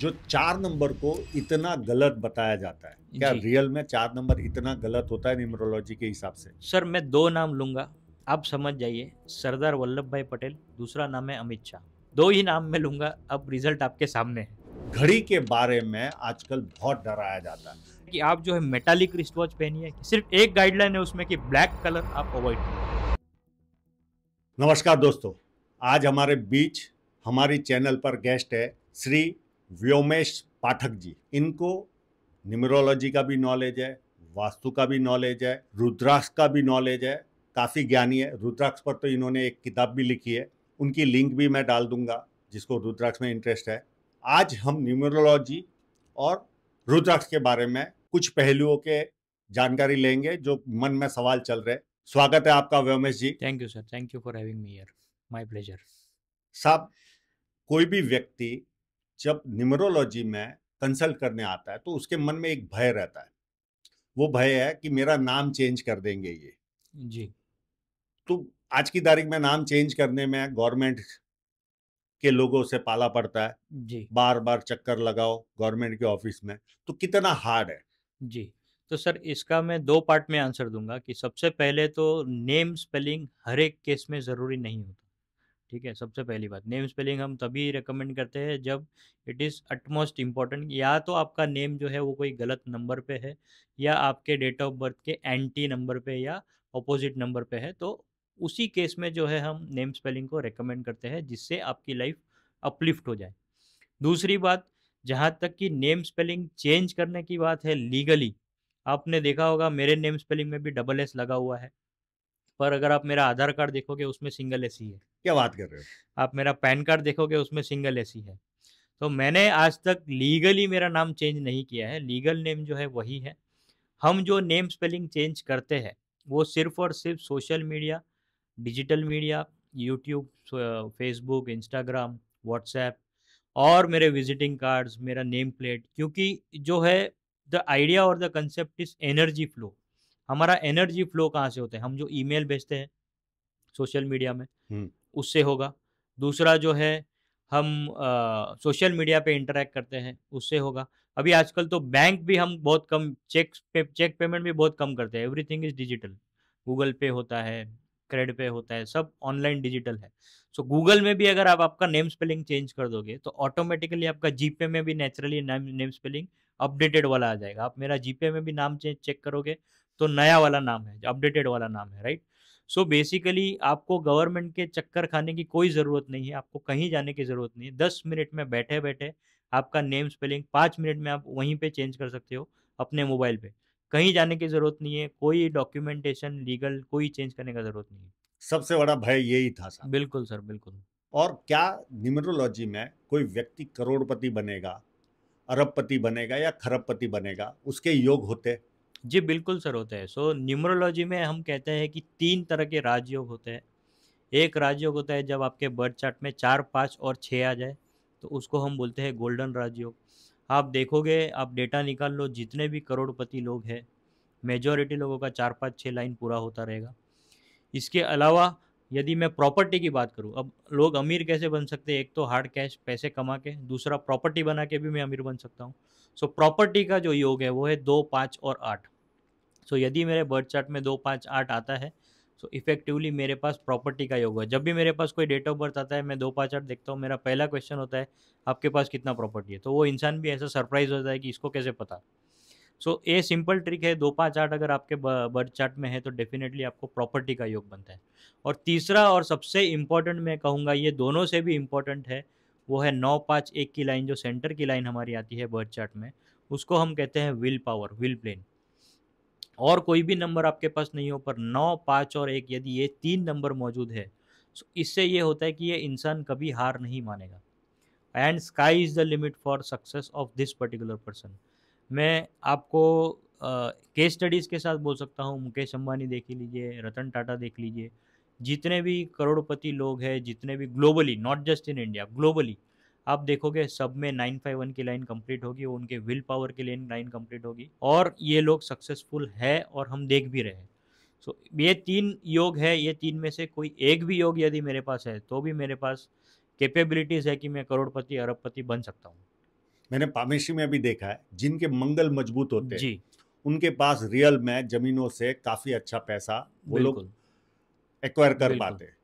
जो चार नंबर को इतना गलत बताया जाता है क्या रियल में चार नंबर इतना गलत होता है न्यूमरोलॉजी के हिसाब से सर मैं दो नाम लूंगा आप समझ जाइए सरदार वल्लभ भाई पटेल दूसरा नाम है अमित शाह दो ही नाम में लूंगा अब रिजल्ट आपके सामने है घड़ी के बारे में आजकल बहुत डराया जाता है कि आप जो है मेटालिक रिस्ट वॉच पहनिए सिर्फ एक गाइडलाइन है उसमें कि ब्लैक कलर आप अवॉइड करें नमस्कार दोस्तों आज हमारे बीच हमारी चैनल पर गेस्ट है श्री व्योमेश पाठक जी इनको न्यूमरोलॉजी का भी नॉलेज है वास्तु का भी नॉलेज है रुद्राक्ष का भी नॉलेज है काफ़ी ज्ञानी है रुद्राक्ष पर तो इन्होंने एक किताब भी लिखी है उनकी लिंक भी मैं डाल दूंगा जिसको रुद्राक्ष में इंटरेस्ट है आज हम न्यूमरोलॉजी और रुद्राक्ष के बारे में कुछ पहलुओं के जानकारी लेंगे जो मन में सवाल चल रहे स्वागत है आपका Vyomesh ji thank you sir thank you for having me here my pleasure साहब कोई भी व्यक्ति जब न्यूमरोलॉजी में कंसल्ट करने आता है तो उसके मन में एक भय रहता है वो भय है कि मेरा नाम चेंज कर देंगे ये जी तो आज की तारीख में नाम चेंज करने में गवर्नमेंट के लोगों से पाला पड़ता है जी बार बार चक्कर लगाओ गवर्नमेंट के ऑफिस में तो कितना हार्ड है जी तो सर इसका मैं दो पार्ट में आंसर दूंगा कि सबसे पहले तो नेम स्पेलिंग हर एक केस में ज़रूरी नहीं होता ठीक है सबसे पहली बात नेम स्पेलिंग हम तभी रिकमेंड करते हैं जब इट इज़ अटमोस्ट इम्पॉर्टेंट या तो आपका नेम जो है वो कोई गलत नंबर पे है या आपके डेट ऑफ बर्थ के एंटी नंबर पे या अपोजिट नंबर पे है तो उसी केस में जो है हम नेम स्पेलिंग को रिकमेंड करते हैं जिससे आपकी लाइफ अपलिफ्ट हो जाए दूसरी बात जहाँ तक कि नेम स्पेलिंग चेंज करने की बात है लीगली आपने देखा होगा मेरे नेम स्पेलिंग में भी डबल एस लगा हुआ है पर अगर आप मेरा आधार कार्ड देखोगे उसमें सिंगल ए है क्या बात कर रहे हो आप मेरा पैन कार्ड देखोगे उसमें सिंगल ए है तो मैंने आज तक लीगली मेरा नाम चेंज नहीं किया है लीगल नेम जो है वही है हम जो नेम स्पेलिंग चेंज करते हैं वो सिर्फ और सिर्फ social media digital media YouTube Facebook Instagram WhatsApp और मेरे विजिटिंग कार्ड्स मेरा नेम प्लेट क्योंकि जो है द आइडिया और the concept is energy flow हमारा एनर्जी फ्लो कहाँ से होता है हम जो ईमेल भेजते हैं सोशल मीडिया में हम्म। उससे होगा दूसरा जो है हम सोशल मीडिया पे इंटरेक्ट करते हैं उससे होगा अभी आजकल तो बैंक भी हम बहुत कम चेक पे चेक पेमेंट भी बहुत कम करते हैं एवरीथिंग इज डिजिटल गूगल पे होता है क्रेड पे होता है सब ऑनलाइन डिजिटल है सो so, गूगल में भी अगर आप आपका नेम स्पेलिंग चेंज कर दोगे तो ऑटोमेटिकली आपका जीपे में भी नेचुरली नेम स्पेलिंग अपडेटेड वाला आ जाएगा आप मेरा जीपे में भी नाम चेंज चेक करोगे तो नया वाला नाम है अपडेटेड वाला नाम है राइट सो बेसिकली आपको गवर्नमेंट के चक्कर खाने की कोई ज़रूरत नहीं है आपको कहीं जाने की ज़रूरत नहीं है दस मिनट में बैठे बैठे आपका नेम स्पेलिंग पाँच मिनट में आप वहीं पे चेंज कर सकते हो अपने मोबाइल पे कहीं जाने की ज़रूरत नहीं है कोई डॉक्यूमेंटेशन लीगल कोई चेंज करने का ज़रूरत नहीं है सबसे बड़ा भय यही था सर बिल्कुल सर बिल्कुल और क्या न्यूमरोलॉजी में कोई व्यक्ति करोड़पति बनेगा अरबपति बनेगा या खरबपति बनेगा उसके योग होते जी बिल्कुल सर होते हैं सो न्यूमरोलॉजी में हम कहते हैं कि तीन तरह के राजयोग होते हैं एक राजयोग होता है जब आपके बर्थ चार्ट में चार पाँच और छः आ जाए तो उसको हम बोलते हैं गोल्डन राजयोग आप देखोगे आप डेटा निकाल लो जितने भी करोड़पति लोग हैं मेजोरिटी लोगों का चार पाँच छः लाइन पूरा होता रहेगा इसके अलावा यदि मैं प्रॉपर्टी की बात करूँ अब लोग अमीर कैसे बन सकते हैं एक तो हार्ड कैश पैसे कमा के दूसरा प्रॉपर्टी बना के भी मैं अमीर बन सकता हूँ सो प्रॉपर्टी का जो योग है वो है दो पाँच और आठ सो so, यदि मेरे बर्थ चार्ट में दो पाँच आठ आता है सो so, इफेक्टिवली मेरे पास प्रॉपर्टी का योग है जब भी मेरे पास कोई डेट ऑफ बर्थ आता है मैं दो पाँच आठ देखता हूँ मेरा पहला क्वेश्चन होता है आपके पास कितना प्रॉपर्टी है तो वो इंसान भी ऐसा सरप्राइज होता है कि इसको कैसे पता सो so, ये सिंपल ट्रिक है दो पाँच आठ अगर आपके बर्थ चार्ट में है तो डेफिनेटली आपको प्रॉपर्टी का योग बनता है और तीसरा और सबसे इम्पॉर्टेंट मैं कहूँगा ये दोनों से भी इम्पॉर्टेंट है वो है नौ पाँच एक की लाइन जो सेंटर की लाइन हमारी आती है बर्थ चार्ट में उसको हम कहते हैं विल पावर विल प्लेन और कोई भी नंबर आपके पास नहीं हो पर नौ पाँच और एक यदि ये तीन नंबर मौजूद है तो इससे ये होता है कि ये इंसान कभी हार नहीं मानेगा and sky is the limit for success of this particular person मैं आपको केस uh, स्टडीज़ के साथ बोल सकता हूँ मुकेश अंबानी देख लीजिए रतन टाटा देख लीजिए जितने भी करोड़पति लोग हैं जितने भी globally not just in India globally आप देखोगे सब में नाइन फाइव वन की लाइन कंप्लीट होगी उनके विल पावर की लाइन लाइन कंप्लीट होगी और ये लोग सक्सेसफुल है और हम देख भी रहे हैं सो so, ये तीन योग है ये तीन में से कोई एक भी योग यदि मेरे पास है तो भी मेरे पास कैपेबिलिटीज़ है कि मैं करोड़पति अरबपति बन सकता हूँ मैंने पामेशी में भी देखा है जिनके मंगल मजबूत होते हैं जी उनके पास रियल में जमीनों से काफ़ी अच्छा पैसा वो लोग एक्वायर कर पाते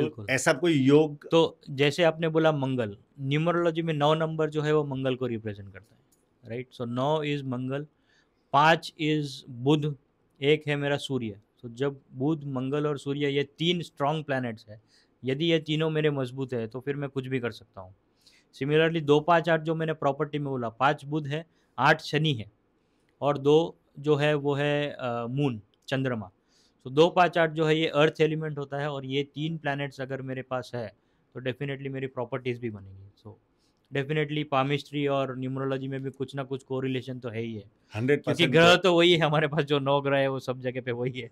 तो ऐसा कोई योग तो जैसे आपने बोला मंगल न्यूमरोलॉजी में नौ नंबर जो है वो मंगल को रिप्रेजेंट करता है राइट सो नौ इज मंगल पाँच इज बुध एक है मेरा सूर्य तो जब बुध मंगल और सूर्य ये तीन स्ट्रॉन्ग प्लैनेट्स है यदि ये तीनों मेरे मजबूत है तो फिर मैं कुछ भी कर सकता हूँ सिमिलरली दो पाँच आठ जो मैंने प्रॉपर्टी में बोला पाँच बुध है आठ शनि है और दो जो है वो है मून चंद्रमा तो दो पाँच आठ जो है ये अर्थ एलिमेंट होता है और ये तीन प्लैनेट्स अगर मेरे पास है तो डेफिनेटली मेरी प्रॉपर्टीज़ भी बनेंगी सो डेफिनेटली पामिस्ट्री और न्यूमरोलॉजी में भी कुछ ना कुछ कोरिलेशन तो है ही है हंड्रेड क्योंकि ग्रह तो-, तो वही है हमारे पास जो नौ ग्रह है वो सब जगह पे वही है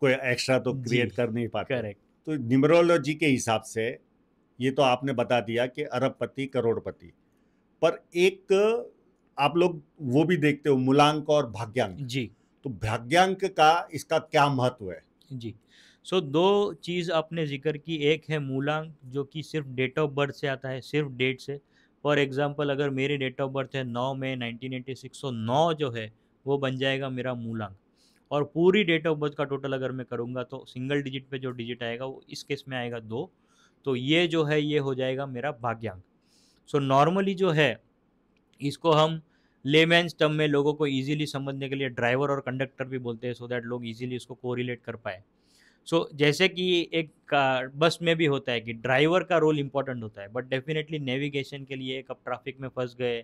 कोई एक्स्ट्रा तो क्रिएट कर नहीं पा करेक्ट तो न्यूमरोलॉजी के हिसाब से ये तो आपने बता दिया कि अरबपति करोड़पति पर एक आप लोग वो भी देखते हो मूलांक और भाग्यांक जी तो भाग्यांक का इसका क्या महत्व है जी सो so, दो चीज़ आपने जिक्र की एक है मूलांक जो कि सिर्फ डेट ऑफ बर्थ से आता है सिर्फ डेट से फॉर एग्जाम्पल अगर मेरी डेट ऑफ बर्थ है नौ मई सिक्स तो नौ जो है वो बन जाएगा मेरा मूलांक और पूरी डेट ऑफ बर्थ का टोटल अगर मैं करूँगा तो सिंगल डिजिट पे जो डिजिट आएगा वो इस केस में आएगा दो तो ये जो है ये हो जाएगा मेरा भाग्यांक सो so, नॉर्मली जो है इसको हम लेमैन टर्म में लोगों को इजीली समझने के लिए ड्राइवर और कंडक्टर भी बोलते हैं सो दैट लोग ईजिली उसको कोरिलेट कर पाए सो so, जैसे कि एक बस में भी होता है कि ड्राइवर का रोल इंपॉर्टेंट होता है बट डेफिनेटली नेविगेशन के लिए कब ट्रैफिक में फंस गए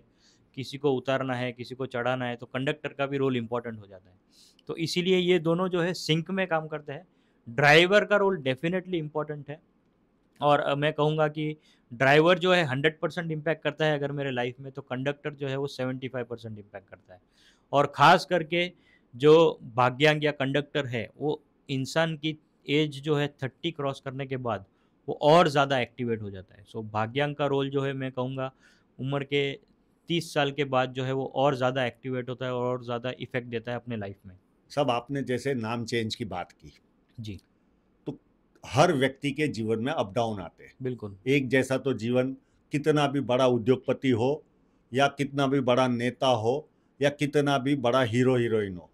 किसी को उतारना है किसी को चढ़ाना है तो कंडक्टर का भी रोल इंपॉर्टेंट हो जाता है तो इसीलिए ये दोनों जो है सिंक में काम करते हैं ड्राइवर का रोल डेफिनेटली इम्पॉर्टेंट है और मैं कहूँगा कि ड्राइवर जो है हंड्रेड परसेंट इम्पैक्ट करता है अगर मेरे लाइफ में तो कंडक्टर जो है वो सेवेंटी फाइव परसेंट इम्पैक्ट करता है और ख़ास करके जो भाग्यांग या कंडक्टर है वो इंसान की एज जो है थर्टी क्रॉस करने के बाद वो और ज़्यादा एक्टिवेट हो जाता है सो so, भाग्यांग का रोल जो है मैं कहूँगा उम्र के तीस साल के बाद जो है वो और ज़्यादा एक्टिवेट होता है और ज़्यादा इफेक्ट देता है अपने लाइफ में सब आपने जैसे नाम चेंज की बात की जी हर व्यक्ति के जीवन में अप डाउन आते हैं बिल्कुल एक जैसा तो जीवन कितना भी बड़ा उद्योगपति हो या कितना भी बड़ा नेता हो या कितना भी बड़ा हीरो हीरोइन हो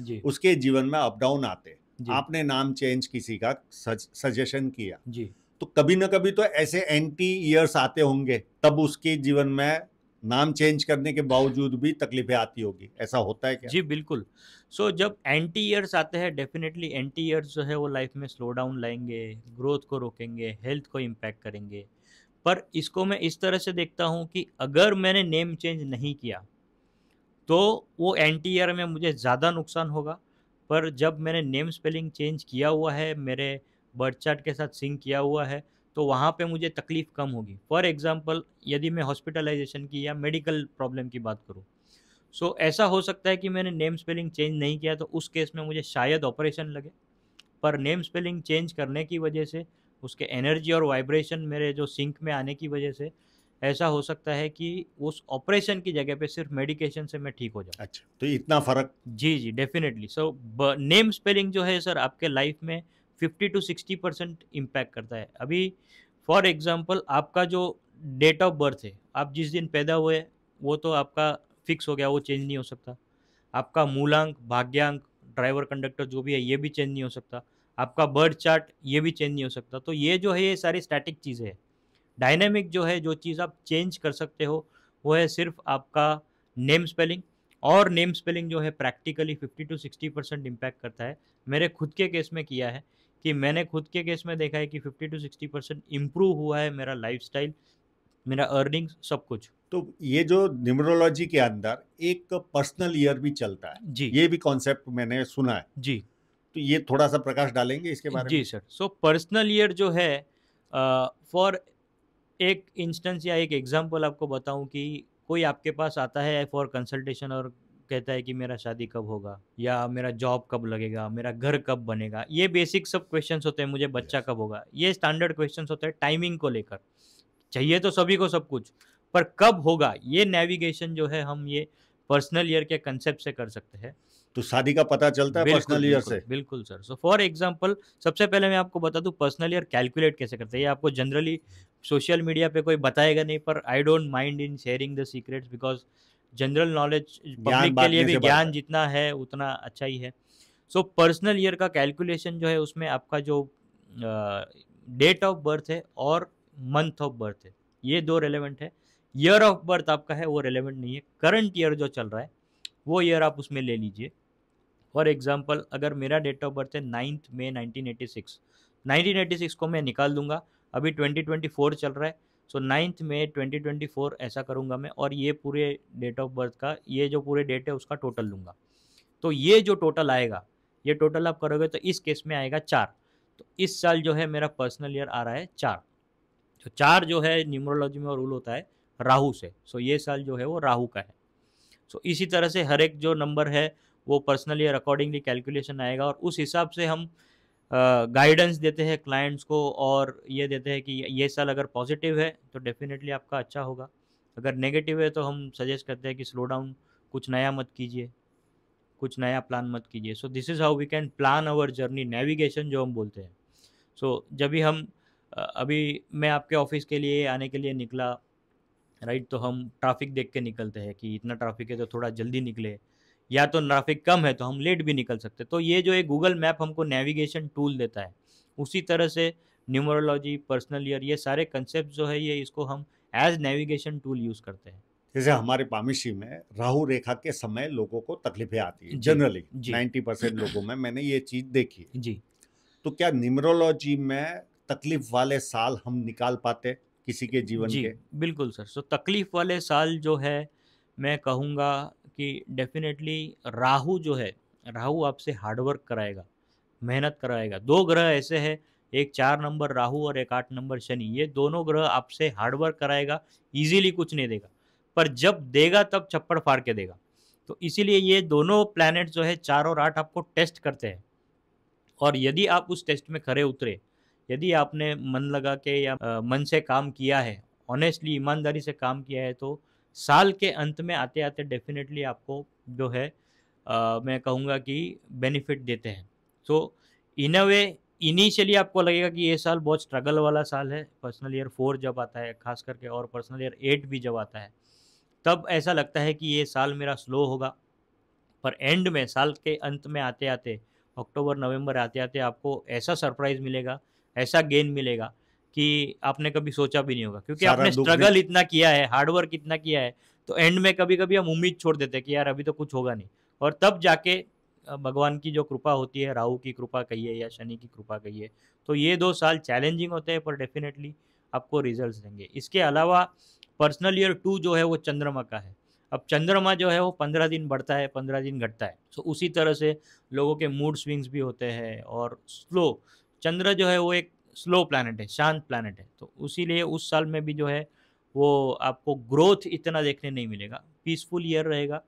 जी। उसके जीवन में अप डाउन आते आपने नाम चेंज किसी का सजेशन किया जी तो कभी ना कभी तो ऐसे एंटी ईयर्स आते होंगे तब उसके जीवन में नाम चेंज करने के बावजूद भी तकलीफें आती होगी ऐसा होता है क्या जी बिल्कुल सो so, जब एंटी ईयर्स आते हैं डेफिनेटली एंटी ईयर्स जो है वो लाइफ में स्लो डाउन लाएंगे ग्रोथ को रोकेंगे हेल्थ को इम्पैक्ट करेंगे पर इसको मैं इस तरह से देखता हूँ कि अगर मैंने नेम चेंज नहीं किया तो वो एंटी ईयर में मुझे ज़्यादा नुकसान होगा पर जब मैंने नेम स्पेलिंग चेंज किया हुआ है मेरे बर्थ चार्ट के साथ सिंक किया हुआ है तो वहाँ पे मुझे तकलीफ़ कम होगी फॉर एग्ज़ाम्पल यदि मैं हॉस्पिटलाइजेशन की या मेडिकल प्रॉब्लम की बात करूँ सो so, ऐसा हो सकता है कि मैंने नेम स्पेलिंग चेंज नहीं किया तो उस केस में मुझे शायद ऑपरेशन लगे पर नेम स्पेलिंग चेंज करने की वजह से उसके एनर्जी और वाइब्रेशन मेरे जो सिंक में आने की वजह से ऐसा हो सकता है कि उस ऑपरेशन की जगह पे सिर्फ मेडिकेशन से मैं ठीक हो जाऊँ अच्छा तो इतना फर्क जी जी डेफिनेटली सो नेम स्पेलिंग जो है सर आपके लाइफ में fifty to sixty percent impact करता है अभी फॉर एग्ज़ाम्पल आपका जो डेट ऑफ बर्थ है आप जिस दिन पैदा हुए वो तो आपका फिक्स हो गया वो चेंज नहीं हो सकता आपका मूलांक भाग्यांक ड्राइवर कंडक्टर जो भी है ये भी चेंज नहीं हो सकता आपका बर्थ चार्ट ये भी चेंज नहीं हो सकता तो ये जो है ये सारी स्टैटिक चीज़ें है डायनेमिक जो है जो चीज़ आप चेंज कर सकते हो वो है सिर्फ आपका नेम स्पेलिंग और नेम स्पेलिंग जो है practically fifty to sixty percent impact करता है मेरे खुद के केस में किया है कि मैंने खुद के केस में देखा है कि fifty to sixty percent improve हुआ है मेरा लाइफ मेरा अर्निंग सब कुछ तो ये जो न्यूमरोलॉजी के अंदर एक पर्सनल ईयर भी चलता है जी ये भी कॉन्सेप्ट मैंने सुना है जी तो ये थोड़ा सा प्रकाश डालेंगे इसके बारे जी में जी सर सो पर्सनल ईयर जो है फॉर एक इंस्टेंस या एक एग्जांपल आपको बताऊं कि कोई आपके पास आता है फॉर कंसल्टेशन और कहता है कि मेरा शादी कब होगा या मेरा जॉब कब लगेगा मेरा घर कब बनेगा ये बेसिक सब क्वेश्चन होते हैं मुझे बच्चा कब होगा ये स्टैंडर्ड क्वेश्चन होते हैं टाइमिंग को लेकर चाहिए तो सभी को सब कुछ पर कब होगा ये नेविगेशन जो है हम ये पर्सनल ईयर के कंसेप्ट से कर सकते हैं तो शादी का पता चलता है पर्सनल ईयर से बिल्कुल सर सो फॉर एग्जांपल सबसे पहले मैं आपको बता दूं पर्सनल ईयर कैलकुलेट कैसे करते हैं ये आपको जनरली सोशल मीडिया पे कोई बताएगा नहीं पर I don't mind in sharing the secrets because general knowledge public के लिए भी ज्ञान जितना है उतना अच्छा ही है सो पर्सनल ईयर का कैलकुलेशन जो है उसमें आपका जो डेट ऑफ बर्थ है और मंथ ऑफ बर्थ है ये दो रेलेवेंट है ईयर ऑफ बर्थ आपका है वो रेलेवेंट नहीं है करंट ईयर जो चल रहा है वो ईयर आप उसमें ले लीजिए फॉर एग्जाम्पल अगर मेरा डेट ऑफ बर्थ है नाइन्थ मे एटी सिक्स को मैं निकाल दूंगा अभी 2024 चल रहा है so ninth May twenty twenty four ऐसा करूँगा मैं और ये पूरे डेट ऑफ बर्थ का ये जो पूरे डेट है उसका टोटल लूँगा तो ये जो टोटल आएगा ये टोटल आप करोगे तो इस केस में आएगा चार तो इस साल जो है मेरा पर्सनल ईयर आ रहा है चार तो चार जो है न्यूमरोलॉजी में रूल होता है राहु से सो ये साल जो है वो राहु का है सो इसी तरह से हर एक जो नंबर है वो पर्सनल ईयर अकॉर्डिंगली कैलकुलेशन आएगा और उस हिसाब से हम गाइडेंस देते हैं क्लाइंट्स को और ये देते हैं कि ये साल अगर पॉजिटिव है तो डेफिनेटली आपका अच्छा होगा अगर नेगेटिव है तो हम सजेस्ट करते हैं कि स्लो डाउन कुछ नया मत कीजिए कुछ नया प्लान मत कीजिए so this is how we can plan our journey navigation जो हम बोलते हैं सो so, जब भी हम अभी मैं आपके ऑफिस के लिए आने के लिए निकला राइट तो हम ट्रैफिक देख के निकलते हैं कि इतना ट्रैफिक है तो थोड़ा जल्दी निकले या तो ट्रैफिक कम है तो हम लेट भी निकल सकते तो ये जो एक गूगल मैप हमको नेविगेशन टूल देता है उसी तरह से न्यूमरोलॉजी पर्सनल ईयर ये सारे कंसेप्ट जो है ये इसको हम एज नेविगेशन टूल यूज़ करते हैं जैसे हमारे पामिशी में राहु रेखा के समय लोगों को तकलीफें आती है जनरली नाइन्टी परसेंट लोगों में मैंने ये चीज़ देखी जी तो क्या न्यूमरोलॉजी में तकलीफ वाले साल हम निकाल पाते किसी के जीवन जी, के बिल्कुल सर सो तकलीफ वाले साल जो है मैं कहूँगा कि डेफिनेटली राहु जो है राहु आपसे हार्डवर्क कराएगा मेहनत कराएगा दो ग्रह ऐसे हैं एक चार नंबर राहु और एक आठ नंबर शनि ये दोनों ग्रह आपसे हार्डवर्क कराएगा इजीली कुछ नहीं देगा पर जब देगा तब छप्पड़ फाड़ के देगा तो इसीलिए ये दोनों प्लैनेट जो है चार और आठ आपको टेस्ट करते हैं और यदि आप उस टेस्ट में खड़े उतरे यदि आपने मन लगा के या मन से काम किया है ऑनेस्टली ईमानदारी से काम किया है तो साल के अंत में आते आते डेफिनेटली आपको जो है आ, मैं कहूँगा कि बेनिफिट देते हैं तो इन अ वे इनिशियली आपको लगेगा कि ये साल बहुत स्ट्रगल वाला साल है पर्सनल ईयर फोर जब आता है खास करके और पर्सनल ईयर एट भी जब आता है तब ऐसा लगता है कि ये साल मेरा स्लो होगा पर एंड में साल के अंत में आते आते अक्टूबर नवंबर आते आते आपको ऐसा सरप्राइज़ मिलेगा ऐसा गेन मिलेगा कि आपने कभी सोचा भी नहीं होगा क्योंकि आपने स्ट्रगल इतना किया है हार्डवर्क इतना किया है तो एंड में कभी कभी हम उम्मीद छोड़ देते हैं कि यार अभी तो कुछ होगा नहीं और तब जाके भगवान की जो कृपा होती है राहु की कृपा कहिए या शनि की कृपा कहिए तो ये दो साल चैलेंजिंग होते हैं पर डेफिनेटली आपको रिजल्ट्स देंगे इसके अलावा पर्सनल ईयर टू जो है वो चंद्रमा का है अब चंद्रमा जो है वो पंद्रह दिन बढ़ता है पंद्रह दिन घटता है तो उसी तरह से लोगों के मूड स्विंग्स भी होते हैं और स्लो चंद्र जो है वो एक स्लो प्लानट है शांत प्लानट है तो उसीलिए उस साल में भी जो है वो आपको ग्रोथ इतना देखने नहीं मिलेगा पीसफुल ईयर रहेगा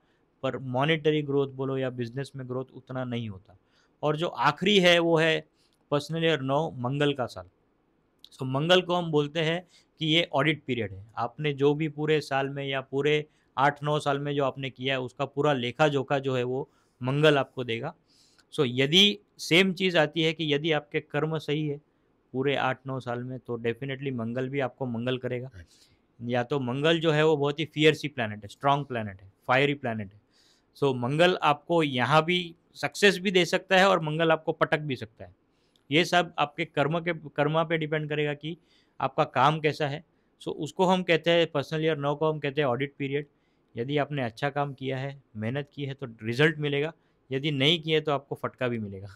पर मॉनेटरी ग्रोथ बोलो या बिजनेस में ग्रोथ उतना नहीं होता और जो आखिरी है वो है पर्सनल ईयर नौ मंगल का साल सो तो so, मंगल को हम बोलते हैं कि ये ऑडिट पीरियड है आपने जो भी पूरे साल में या पूरे आठ नौ साल में जो आपने किया है उसका पूरा लेखा जोखा जो है वो मंगल आपको देगा सो so, यदि सेम चीज़ आती है कि यदि आपके कर्म सही है पूरे आठ नौ साल में तो डेफिनेटली मंगल भी आपको मंगल करेगा अच्छा। या तो मंगल जो है वो बहुत ही फियरसी प्लानट है स्ट्रॉन्ग प्लानट है फायरी प्लानट है सो so, मंगल आपको यहाँ भी सक्सेस भी दे सकता है और मंगल आपको पटक भी सकता है ये सब आपके कर्म के कर्मा पे डिपेंड करेगा कि आपका काम कैसा है सो so, उसको हम कहते हैं पर्सनल ईयर नौ को हम कहते हैं ऑडिट पीरियड यदि आपने अच्छा काम किया है मेहनत की है तो रिजल्ट मिलेगा यदि नहीं किए तो आपको फटका भी मिलेगा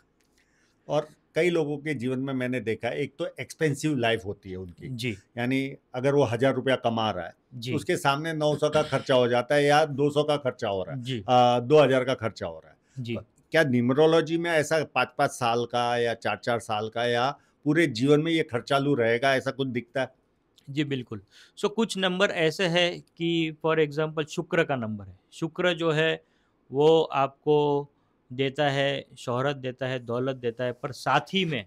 और कई लोगों के जीवन में मैंने देखा एक तो एक्सपेंसिव लाइफ होती है उनकी जी यानी अगर वो हजार रुपया कमा रहा है जी उसके सामने नौ सौ का खर्चा हो जाता है या दो सौ का खर्चा हो रहा है जी आ, दो हजार का खर्चा हो रहा है जी क्या न्यूमरोलॉजी में ऐसा पाँच पाँच साल का या चार चार साल का या पूरे जीवन में ये खर्चालू रहेगा ऐसा कुछ दिखता है जी बिल्कुल सो so, कुछ नंबर ऐसे है कि फॉर एग्जाम्पल शुक्र का नंबर है शुक्र जो है वो आपको देता है शोहरत देता है दौलत देता है पर साथ ही में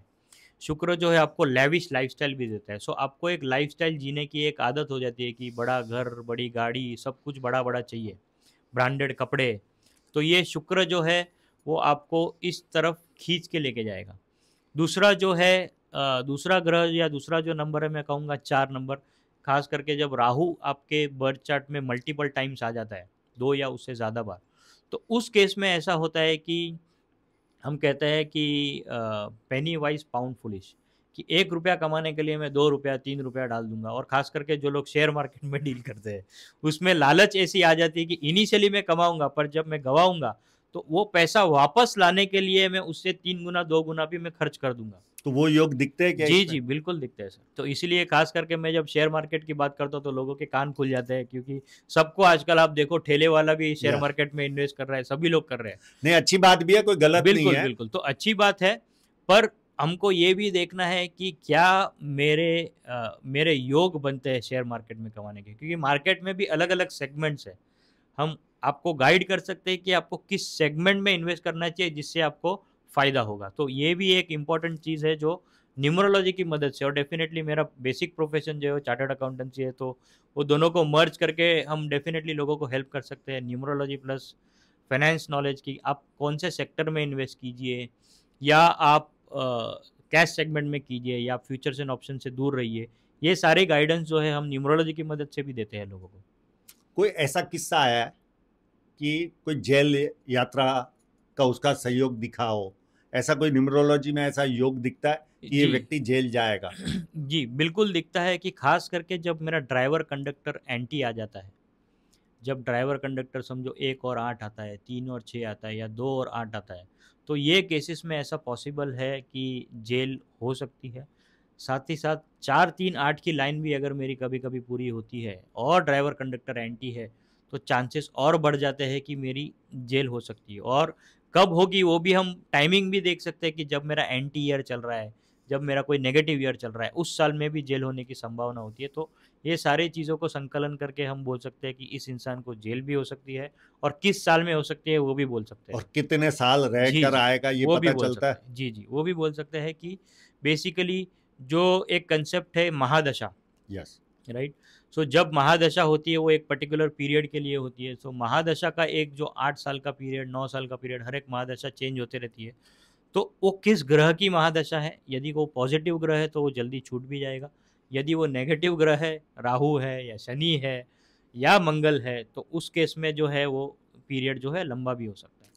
शुक्र जो है आपको लेविश लाइफस्टाइल भी देता है सो आपको एक लाइफस्टाइल जीने की एक आदत हो जाती है कि बड़ा घर बड़ी गाड़ी सब कुछ बड़ा बड़ा चाहिए ब्रांडेड कपड़े तो ये शुक्र जो है वो आपको इस तरफ खींच के लेके जाएगा दूसरा जो है दूसरा ग्रह या दूसरा जो नंबर है मैं कहूँगा चार नंबर खास करके जब राहु आपके बर्थ चार्ट में मल्टीपल टाइम्स आ जाता है दो या उससे ज़्यादा बार तो उस केस में ऐसा होता है कि हम कहते हैं कि पेनी वाइज पाउंड फुलिश कि एक रुपया कमाने के लिए मैं दो रुपया तीन रुपया डाल दूंगा और खास करके जो लोग शेयर मार्केट में डील करते हैं उसमें लालच ऐसी आ जाती है कि इनिशियली मैं कमाऊंगा पर जब मैं गवाऊंगा तो वो पैसा वापस लाने के लिए मैं उससे तीन गुना दो गुना भी मैं खर्च कर दूंगा तो वो योग दिखते हैं क्या जी जी बिल्कुल दिखते हैं सर तो इसीलिए खास करके मैं जब शेयर मार्केट की बात करता हूँ तो लोगों के कान खुल जाते हैं क्योंकि सबको आजकल आप देखो ठेले वाला भी शेयर मार्केट में इन्वेस्ट कर रहा है सभी लोग कर रहे हैं नहीं अच्छी बात भी है कोई गलत बिल्कुल नहीं है। बिल्कुल तो अच्छी बात है पर हमको ये भी देखना है कि क्या मेरे आ, मेरे योग बनते हैं शेयर मार्केट में कमाने के क्योंकि मार्केट में भी अलग अलग सेगमेंट्स है हम आपको गाइड कर सकते हैं कि आपको किस सेगमेंट में इन्वेस्ट करना चाहिए जिससे आपको फ़ायदा होगा तो ये भी एक इम्पॉर्टेंट चीज़ है जो न्यूमरोलॉजी की मदद से और डेफिनेटली मेरा बेसिक प्रोफेशन जो है चार्टर्ड अकाउंटेंसी है तो वो दोनों को मर्ज करके हम डेफिनेटली लोगों को हेल्प कर सकते हैं न्यूमरोलॉजी प्लस फाइनेंस नॉलेज की आप कौन से सेक्टर में इन्वेस्ट कीजिए या आप कैश सेगमेंट में कीजिए या फ्यूचर्स एंड ऑप्शन से दूर रहिए ये सारे गाइडेंस जो है हम न्यूमरोलॉजी की मदद से भी देते हैं लोगों को कोई ऐसा किस्सा आया है कि कोई जेल यात्रा का उसका सहयोग दिखा हो ऐसा कोई न्यूमरोलॉजी में ऐसा योग दिखता है कि ये व्यक्ति जेल जाएगा जी बिल्कुल दिखता है कि खास करके जब मेरा ड्राइवर कंडक्टर एंटी आ जाता है जब ड्राइवर कंडक्टर समझो एक और आठ आता है तीन और छः आता है या दो और आठ आता है तो ये केसेस में ऐसा पॉसिबल है कि जेल हो सकती है साथ ही साथ चार तीन आठ की लाइन भी अगर मेरी कभी कभी पूरी होती है और ड्राइवर कंडक्टर एंटी है तो चांसेस और बढ़ जाते हैं कि मेरी जेल हो सकती है और कब होगी वो भी हम टाइमिंग भी देख सकते हैं कि जब मेरा एंटी ईयर चल रहा है जब मेरा कोई नेगेटिव ईयर चल रहा है उस साल में भी जेल होने की संभावना होती है तो ये सारी चीज़ों को संकलन करके हम बोल सकते हैं कि इस इंसान को जेल भी हो सकती है और किस साल में हो सकती है वो भी बोल सकते हैं और कितने साल रह कर आएगा ये वो पता भी चलता है जी जी वो भी बोल सकते हैं कि बेसिकली जो एक कंसेप्ट है महादशा yes right right? So so, जब महादशा होती है वो एक पर्टिकुलर पीरियड के लिए होती है सो so, महादशा का एक जो आठ साल का पीरियड नौ साल का पीरियड हर एक महादशा चेंज होते रहती है तो वो किस ग्रह की महादशा है यदि वो पॉजिटिव ग्रह है तो वो जल्दी छूट भी जाएगा यदि वो नेगेटिव ग्रह है राहु है या शनि है या मंगल है तो उस केस में जो है वो पीरियड जो है लंबा भी हो सकता है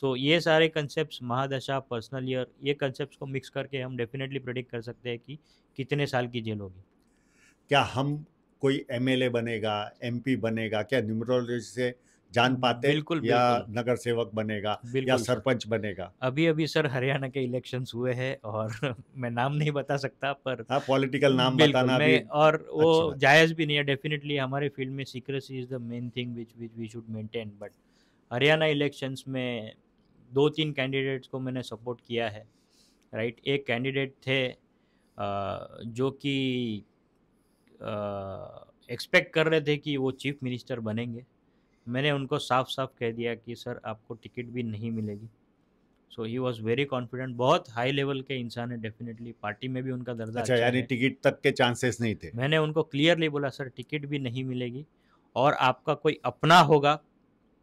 तो ये सारे कंसेप्ट महादशा पर्सनल ईयर ये कंसेप्ट को मिक्स करके हम डेफिनेटली प्रडिक्ट कर सकते हैं कि कितने साल की जेल होगी क्या हम कोई एमएलए बनेगा एमपी बनेगा क्या न्यूमरोलॉजी से जान पाते बिल्कुल या बिल्कुल। नगर सेवक बनेगा या सरपंच बनेगा अभी अभी सर हरियाणा के इलेक्शंस हुए हैं और मैं नाम नहीं बता सकता पर हाँ पॉलिटिकल नाम बताना भी और वो अच्छा जायज भी नहीं है डेफिनेटली हमारे फील्ड में secrecy is the main thing which which we should maintain but Haryana elections में दो तीन कैंडिडेट्स को मैंने सपोर्ट किया है राइट एक कैंडिडेट थे जो कि एक्सपेक्ट कर रहे थे कि वो चीफ मिनिस्टर बनेंगे मैंने उनको साफ साफ कह दिया कि सर आपको टिकट भी नहीं मिलेगी so he was very confident बहुत हाई लेवल के इंसान है डेफिनेटली पार्टी में भी उनका दर्जा अच्छा, अच्छा यानी टिकट तक के चांसेस नहीं थे मैंने उनको क्लियरली बोला सर टिकट भी नहीं मिलेगी और आपका कोई अपना होगा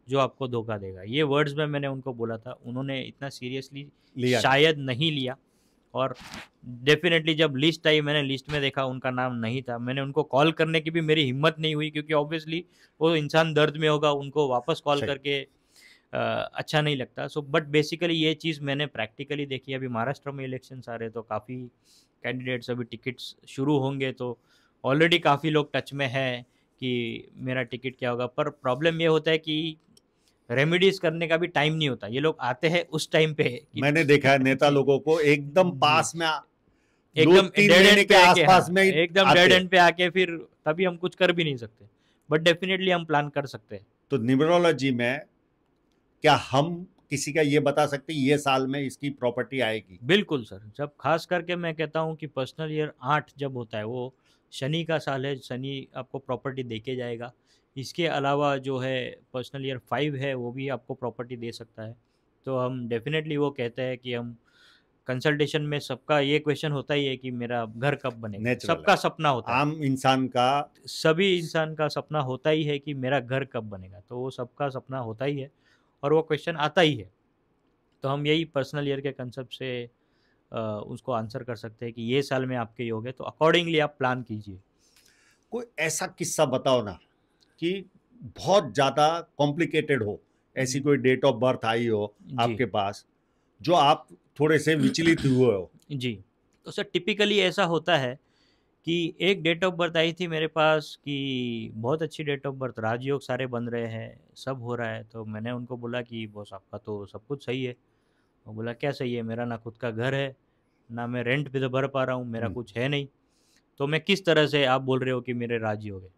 जो आपको धोखा देगा ये वर्ड्स में मैंने उनको बोला था उन्होंने इतना सीरियसली शायद नहीं लिया और डेफिनेटली जब लिस्ट आई मैंने लिस्ट में देखा उनका नाम नहीं था मैंने उनको कॉल करने की भी मेरी हिम्मत नहीं हुई क्योंकि ऑब्वियसली वो इंसान दर्द में होगा उनको वापस कॉल करके आ, अच्छा नहीं लगता सो बट बेसिकली ये चीज़ मैंने प्रैक्टिकली देखी अभी महाराष्ट्र में इलेक्शन आ रहे तो काफ़ी कैंडिडेट्स अभी टिकट्स शुरू होंगे तो ऑलरेडी काफ़ी लोग टच में हैं कि मेरा टिकट क्या होगा पर प्रॉब्लम ये होता है कि रेमेडीज करने का भी टाइम नहीं होता ये लोग आते हैं उस टाइम पे मैंने देखा है नेता लोगों को एकदम हम्म। पास में एकदम डेड एंड पे आके पास में हाँ, एकदम डेड एंड पे आके फिर तभी हम कुछ कर भी नहीं सकते बट डेफिनेटली हम प्लान कर सकते हैं तो न्यूमरोलॉजी में क्या हम किसी का ये बता सकते हैं ये साल में इसकी प्रॉपर्टी आएगी बिल्कुल सर जब खास करके मैं कहता हूँ कि पर्सनल ईयर आठ जब होता है वो शनि का साल है शनि आपको प्रॉपर्टी देके जाएगा इसके अलावा जो है पर्सनल ईयर फाइव है वो भी आपको प्रॉपर्टी दे सकता है तो हम डेफिनेटली वो कहते हैं कि हम कंसल्टेशन में सबका ये क्वेश्चन होता ही है कि मेरा घर कब बने सबका सपना होता आम है आम इंसान का सभी इंसान का सपना होता ही है कि मेरा घर कब बनेगा तो वो सबका सपना होता ही है और वो क्वेश्चन आता ही है तो हम यही पर्सनल ईयर के कंसेप्ट से आ, उसको आंसर कर सकते हैं कि ये साल में आपके योग है तो अकॉर्डिंगली आप प्लान कीजिए कोई ऐसा किस्सा बताओ ना कि बहुत ज़्यादा कॉम्प्लिकेटेड हो ऐसी कोई डेट ऑफ बर्थ आई हो आपके पास जो आप थोड़े से विचलित हुए हो जी तो सर टिपिकली ऐसा होता है कि एक डेट ऑफ बर्थ आई थी मेरे पास कि बहुत अच्छी डेट ऑफ बर्थ राजयोग सारे बन रहे हैं सब हो रहा है तो मैंने उनको बोला कि बॉस आपका तो सब कुछ सही है वो बोला क्या सही है मेरा ना खुद का घर है ना मैं रेंट पे तो भर पा रहा हूँ मेरा हम्म। कुछ है नहीं तो मैं किस तरह से आप बोल रहे हो कि मेरे राजयोग है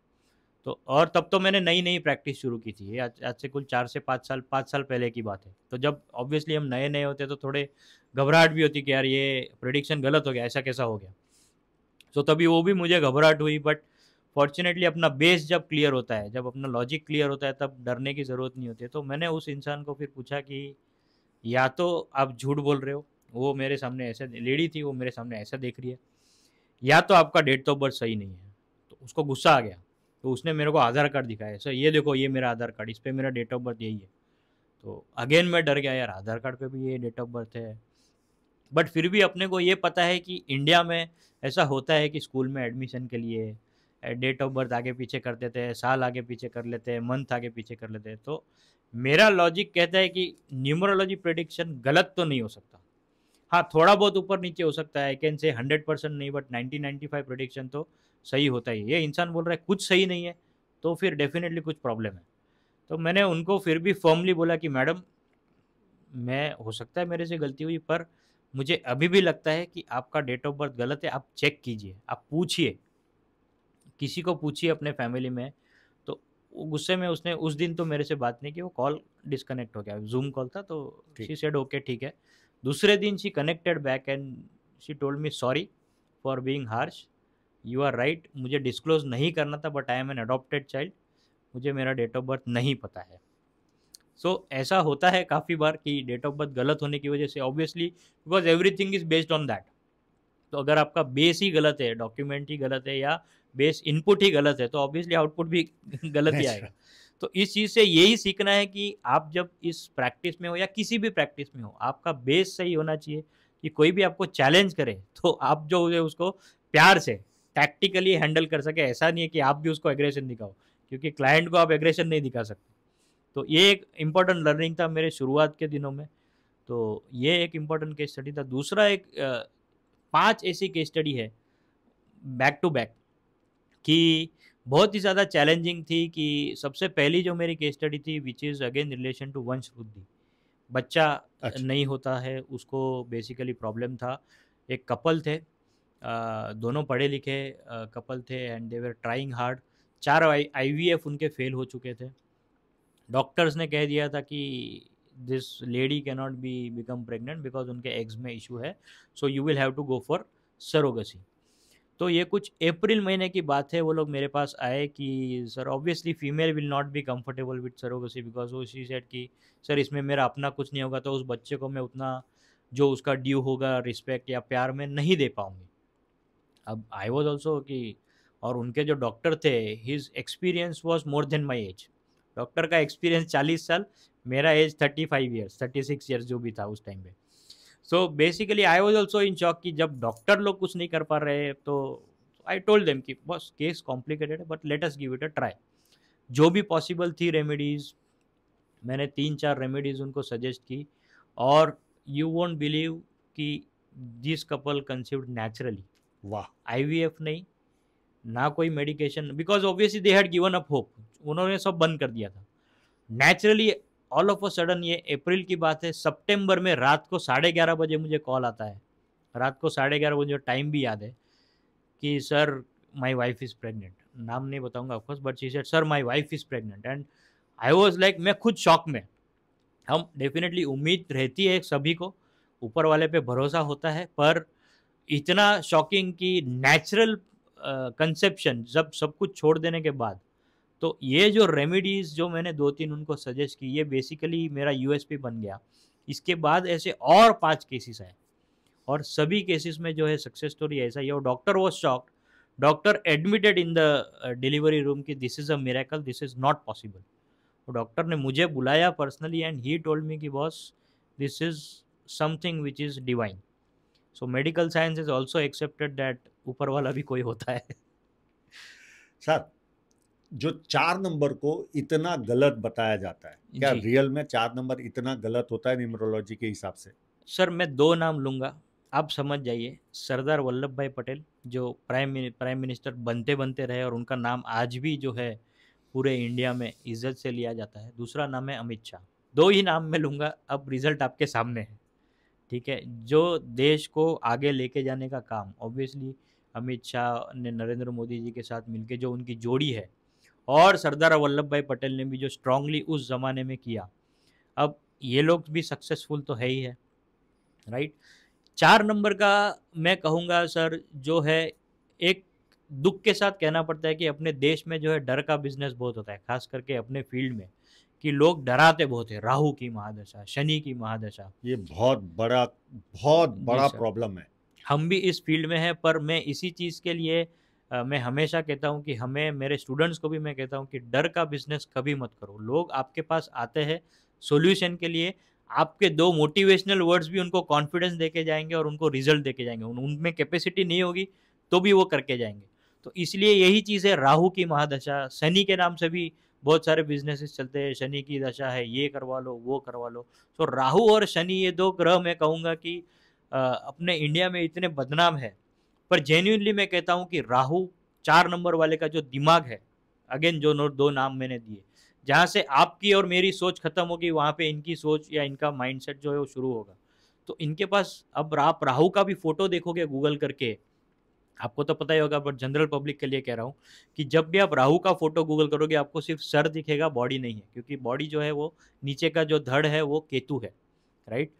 तो और तब तो मैंने नई नई प्रैक्टिस शुरू की थी आज आज से कुल चार से पाँच साल पाँच साल पहले की बात है तो जब ऑब्वियसली हम नए नए होते तो थोड़े घबराहट भी होती कि यार ये प्रडिक्शन गलत हो गया ऐसा कैसा हो गया तो तभी वो भी मुझे घबराहट हुई बट फॉर्चुनेटली अपना बेस जब क्लियर होता है जब अपना लॉजिक क्लियर होता है तब डरने की ज़रूरत नहीं होती है तो मैंने उस इंसान को फिर पूछा कि या तो आप झूठ बोल रहे हो वो मेरे सामने ऐसे लेडी थी वो मेरे सामने ऐसा देख रही है या तो आपका डेट ऑफ बर्थ सही नहीं है तो उसको गुस्सा आ गया तो उसने मेरे को आधार कार्ड दिखाया सर ये देखो ये मेरा आधार कार्ड इस पर मेरा डेट ऑफ बर्थ यही है तो अगेन मैं डर गया यार आधार कार्ड पे भी ये डेट ऑफ बर्थ है बट फिर भी अपने को ये पता है कि इंडिया में ऐसा होता है कि स्कूल में एडमिशन के लिए डेट ऑफ बर्थ आगे पीछे कर देते हैं साल आगे पीछे कर लेते हैं मंथ आगे पीछे कर लेते हैं तो मेरा लॉजिक कहता है कि न्यूमरोलॉजी प्रडिक्शन गलत तो नहीं हो सकता हाँ थोड़ा बहुत ऊपर नीचे हो सकता है कैन से हंड्रेड परसेंट नहीं but ninety ninety five prediction तो सही होता ही ये इंसान बोल रहा है कुछ सही नहीं है तो फिर डेफिनेटली कुछ प्रॉब्लम है तो मैंने उनको फिर भी फर्मली बोला कि मैडम मैं हो सकता है मेरे से गलती हुई पर मुझे अभी भी लगता है कि आपका डेट ऑफ बर्थ गलत है आप चेक कीजिए आप पूछिए किसी को पूछिए अपने फैमिली में तो गुस्से में उसने उस दिन तो मेरे से बात नहीं की वो कॉल डिस्कनेक्ट हो गया जूम कॉल था तो शी सेड ओके ठीक है दूसरे दिन she connected back and she told me sorry for being harsh you are right मुझे डिस्क्लोज नहीं करना था but I am an adopted child मुझे मेरा डेट ऑफ बर्थ नहीं पता है सो so, ऐसा होता है काफ़ी बार कि डेट ऑफ बर्थ गलत होने की वजह से obviously because everything is based on that तो अगर आपका बेस ही गलत है डॉक्यूमेंट ही गलत है या बेस इनपुट ही गलत है तो ऑब्वियसली आउटपुट भी गलत ही आएगा तो इस चीज़ से यही सीखना है कि आप जब इस प्रैक्टिस में हो या किसी भी प्रैक्टिस में हो आपका बेस सही होना चाहिए कि कोई भी आपको चैलेंज करे तो आप जो है उसको प्यार से टैक्टिकली हैंडल कर सके ऐसा नहीं है कि आप भी उसको एग्रेशन दिखाओ क्योंकि क्लाइंट को आप एग्रेशन नहीं दिखा सकते तो ये एक इम्पॉर्टेंट लर्निंग था मेरे शुरुआत के दिनों में तो ये एक इम्पॉर्टेंट केस स्टडी था दूसरा एक पांच ऐसी केस स्टडी है बैक टू बैक कि बहुत ही ज़्यादा चैलेंजिंग थी कि सबसे पहली जो मेरी केस स्टडी थी which is again relation to वंश वृद्धि बच्चा अच्छा। नहीं होता है उसको बेसिकली प्रॉब्लम था एक कपल थे दोनों पढ़े लिखे कपल थे एंड देवर ट्राइंग हार्ड चार एफ उनके फेल हो चुके थे डॉक्टर्स ने कह दिया था कि this lady can not be become pregnant because उनके एग्स में इशू है so you will have to go for surrogacy तो ये कुछ अप्रैल महीने की बात है वो लोग मेरे पास आए कि sir obviously female will not be comfortable with surrogacy because वो सी सेट कि सर इसमें मेरा अपना कुछ नहीं होगा तो उस बच्चे को मैं उतना जो उसका ड्यू होगा रिस्पेक्ट या प्यार में नहीं दे पाऊँगी अब आई वॉज ऑल्सो कि और उनके जो डॉक्टर थे his experience was more than my age doctor का एक्सपीरियंस चालीस साल मेरा age thirty five years thirty six years जो भी था उस टाइम पे so basically I was also in shock कि जब डॉक्टर लोग कुछ नहीं कर पा रहे तो आई टोल्ड देम कि बस केस कॉम्प्लिकेटेड है but let's give it a try जो भी पॉसिबल थी रेमेडीज़ मैंने तीन चार रेमेडीज़ उनको सजेस्ट की और यू वोंट बिलीव कि दिस कपल कंसीव्ड नेचुरली वाह आईवीएफ नहीं ना कोई medication because obviously they had given up hope उन्होंने सब बंद कर दिया था naturally all of a sudden ये अप्रैल की बात है सितंबर में रात को साढ़े ग्यारह बजे मुझे कॉल आता है रात को साढ़े ग्यारह बजे टाइम भी याद है कि sir my wife is pregnant नाम नहीं बताऊंगा of course but she said sir my wife is pregnant and I was like मैं खुद शॉक में हम डेफिनेटली उम्मीद रहती है सभी को ऊपर वाले पे भरोसा होता है पर इतना शॉकिंग कि नेचुरल कंसेप्शन जब सब कुछ छोड़ देने के बाद तो ये जो रेमेडीज़ जो मैंने दो तीन उनको सजेस्ट की ये बेसिकली मेरा यूएसपी बन गया इसके बाद ऐसे और पांच केसेस आए और सभी केसेस में जो है सक्सेस स्टोरी ऐसा ही और doctor was shocked doctor admitted in the delivery room कि this is a miracle this is not possible तो डॉक्टर ने मुझे बुलाया personally and he told me कि boss this is something which is divine so medical science is also accepted that ऊपर वाला भी कोई होता है सर जो चार नंबर को इतना गलत बताया जाता है क्या रियल में चार नंबर इतना गलत होता है न्यूमरोलॉजी के हिसाब से सर मैं दो नाम लूंगा आप समझ जाइए सरदार वल्लभ भाई पटेल जो प्राइम प्राइम मिनिस्टर बनते बनते रहे और उनका नाम आज भी जो है पूरे इंडिया में इज्जत से लिया जाता है दूसरा नाम है अमित शाह दो ही नाम मैं लूँगा अब रिजल्ट आपके सामने है ठीक है जो देश को आगे लेके जाने का काम ऑब्वियसली अमित शाह ने नरेंद्र मोदी जी के साथ मिलकर जो उनकी जोड़ी है और सरदार वल्लभ भाई पटेल ने भी जो स्ट्रांगली उस ज़माने में किया अब ये लोग भी सक्सेसफुल तो है ही है राइट चार नंबर का मैं कहूँगा सर जो है एक दुख के साथ कहना पड़ता है कि अपने देश में जो है डर का बिजनेस बहुत होता है खास करके अपने फील्ड में कि लोग डराते बहुत है राहु की महादशा शनि की महादशा ये बहुत बड़ा बहुत बड़ा प्रॉब्लम है हम भी इस फील्ड में है पर मैं इसी चीज़ के लिए आ, मैं हमेशा कहता हूँ कि हमें मेरे स्टूडेंट्स को भी मैं कहता हूँ कि डर का बिजनेस कभी मत करो लोग आपके पास आते हैं सॉल्यूशन के लिए आपके दो मोटिवेशनल वर्ड्स भी उनको कॉन्फिडेंस देके जाएंगे और उनको रिजल्ट देके जाएंगे उन उनमें कैपेसिटी नहीं होगी तो भी वो करके जाएंगे तो इसलिए यही चीज़ है राहु की महादशा शनि के नाम से भी बहुत सारे बिजनेसेस चलते हैं शनि की दशा है ये करवा लो वो करवा लो तो राहु और शनि ये दो ग्रह मैं कहूँगा कि आ, अपने इंडिया में इतने बदनाम है पर जेन्यूनली मैं कहता हूँ कि राहु चार नंबर वाले का जो दिमाग है अगेन जो दो नाम मैंने दिए जहाँ से आपकी और मेरी सोच खत्म होगी वहाँ पे इनकी सोच या इनका माइंडसेट जो है वो शुरू होगा तो इनके पास अब आप राहु का भी फोटो देखोगे गूगल करके आपको तो पता ही होगा बट जनरल पब्लिक के लिए कह रहा हूँ कि जब भी आप राहु का फोटो गूगल करोगे आपको सिर्फ सर दिखेगा बॉडी नहीं है क्योंकि बॉडी जो है वो नीचे का जो धड़ है वो केतु है राइट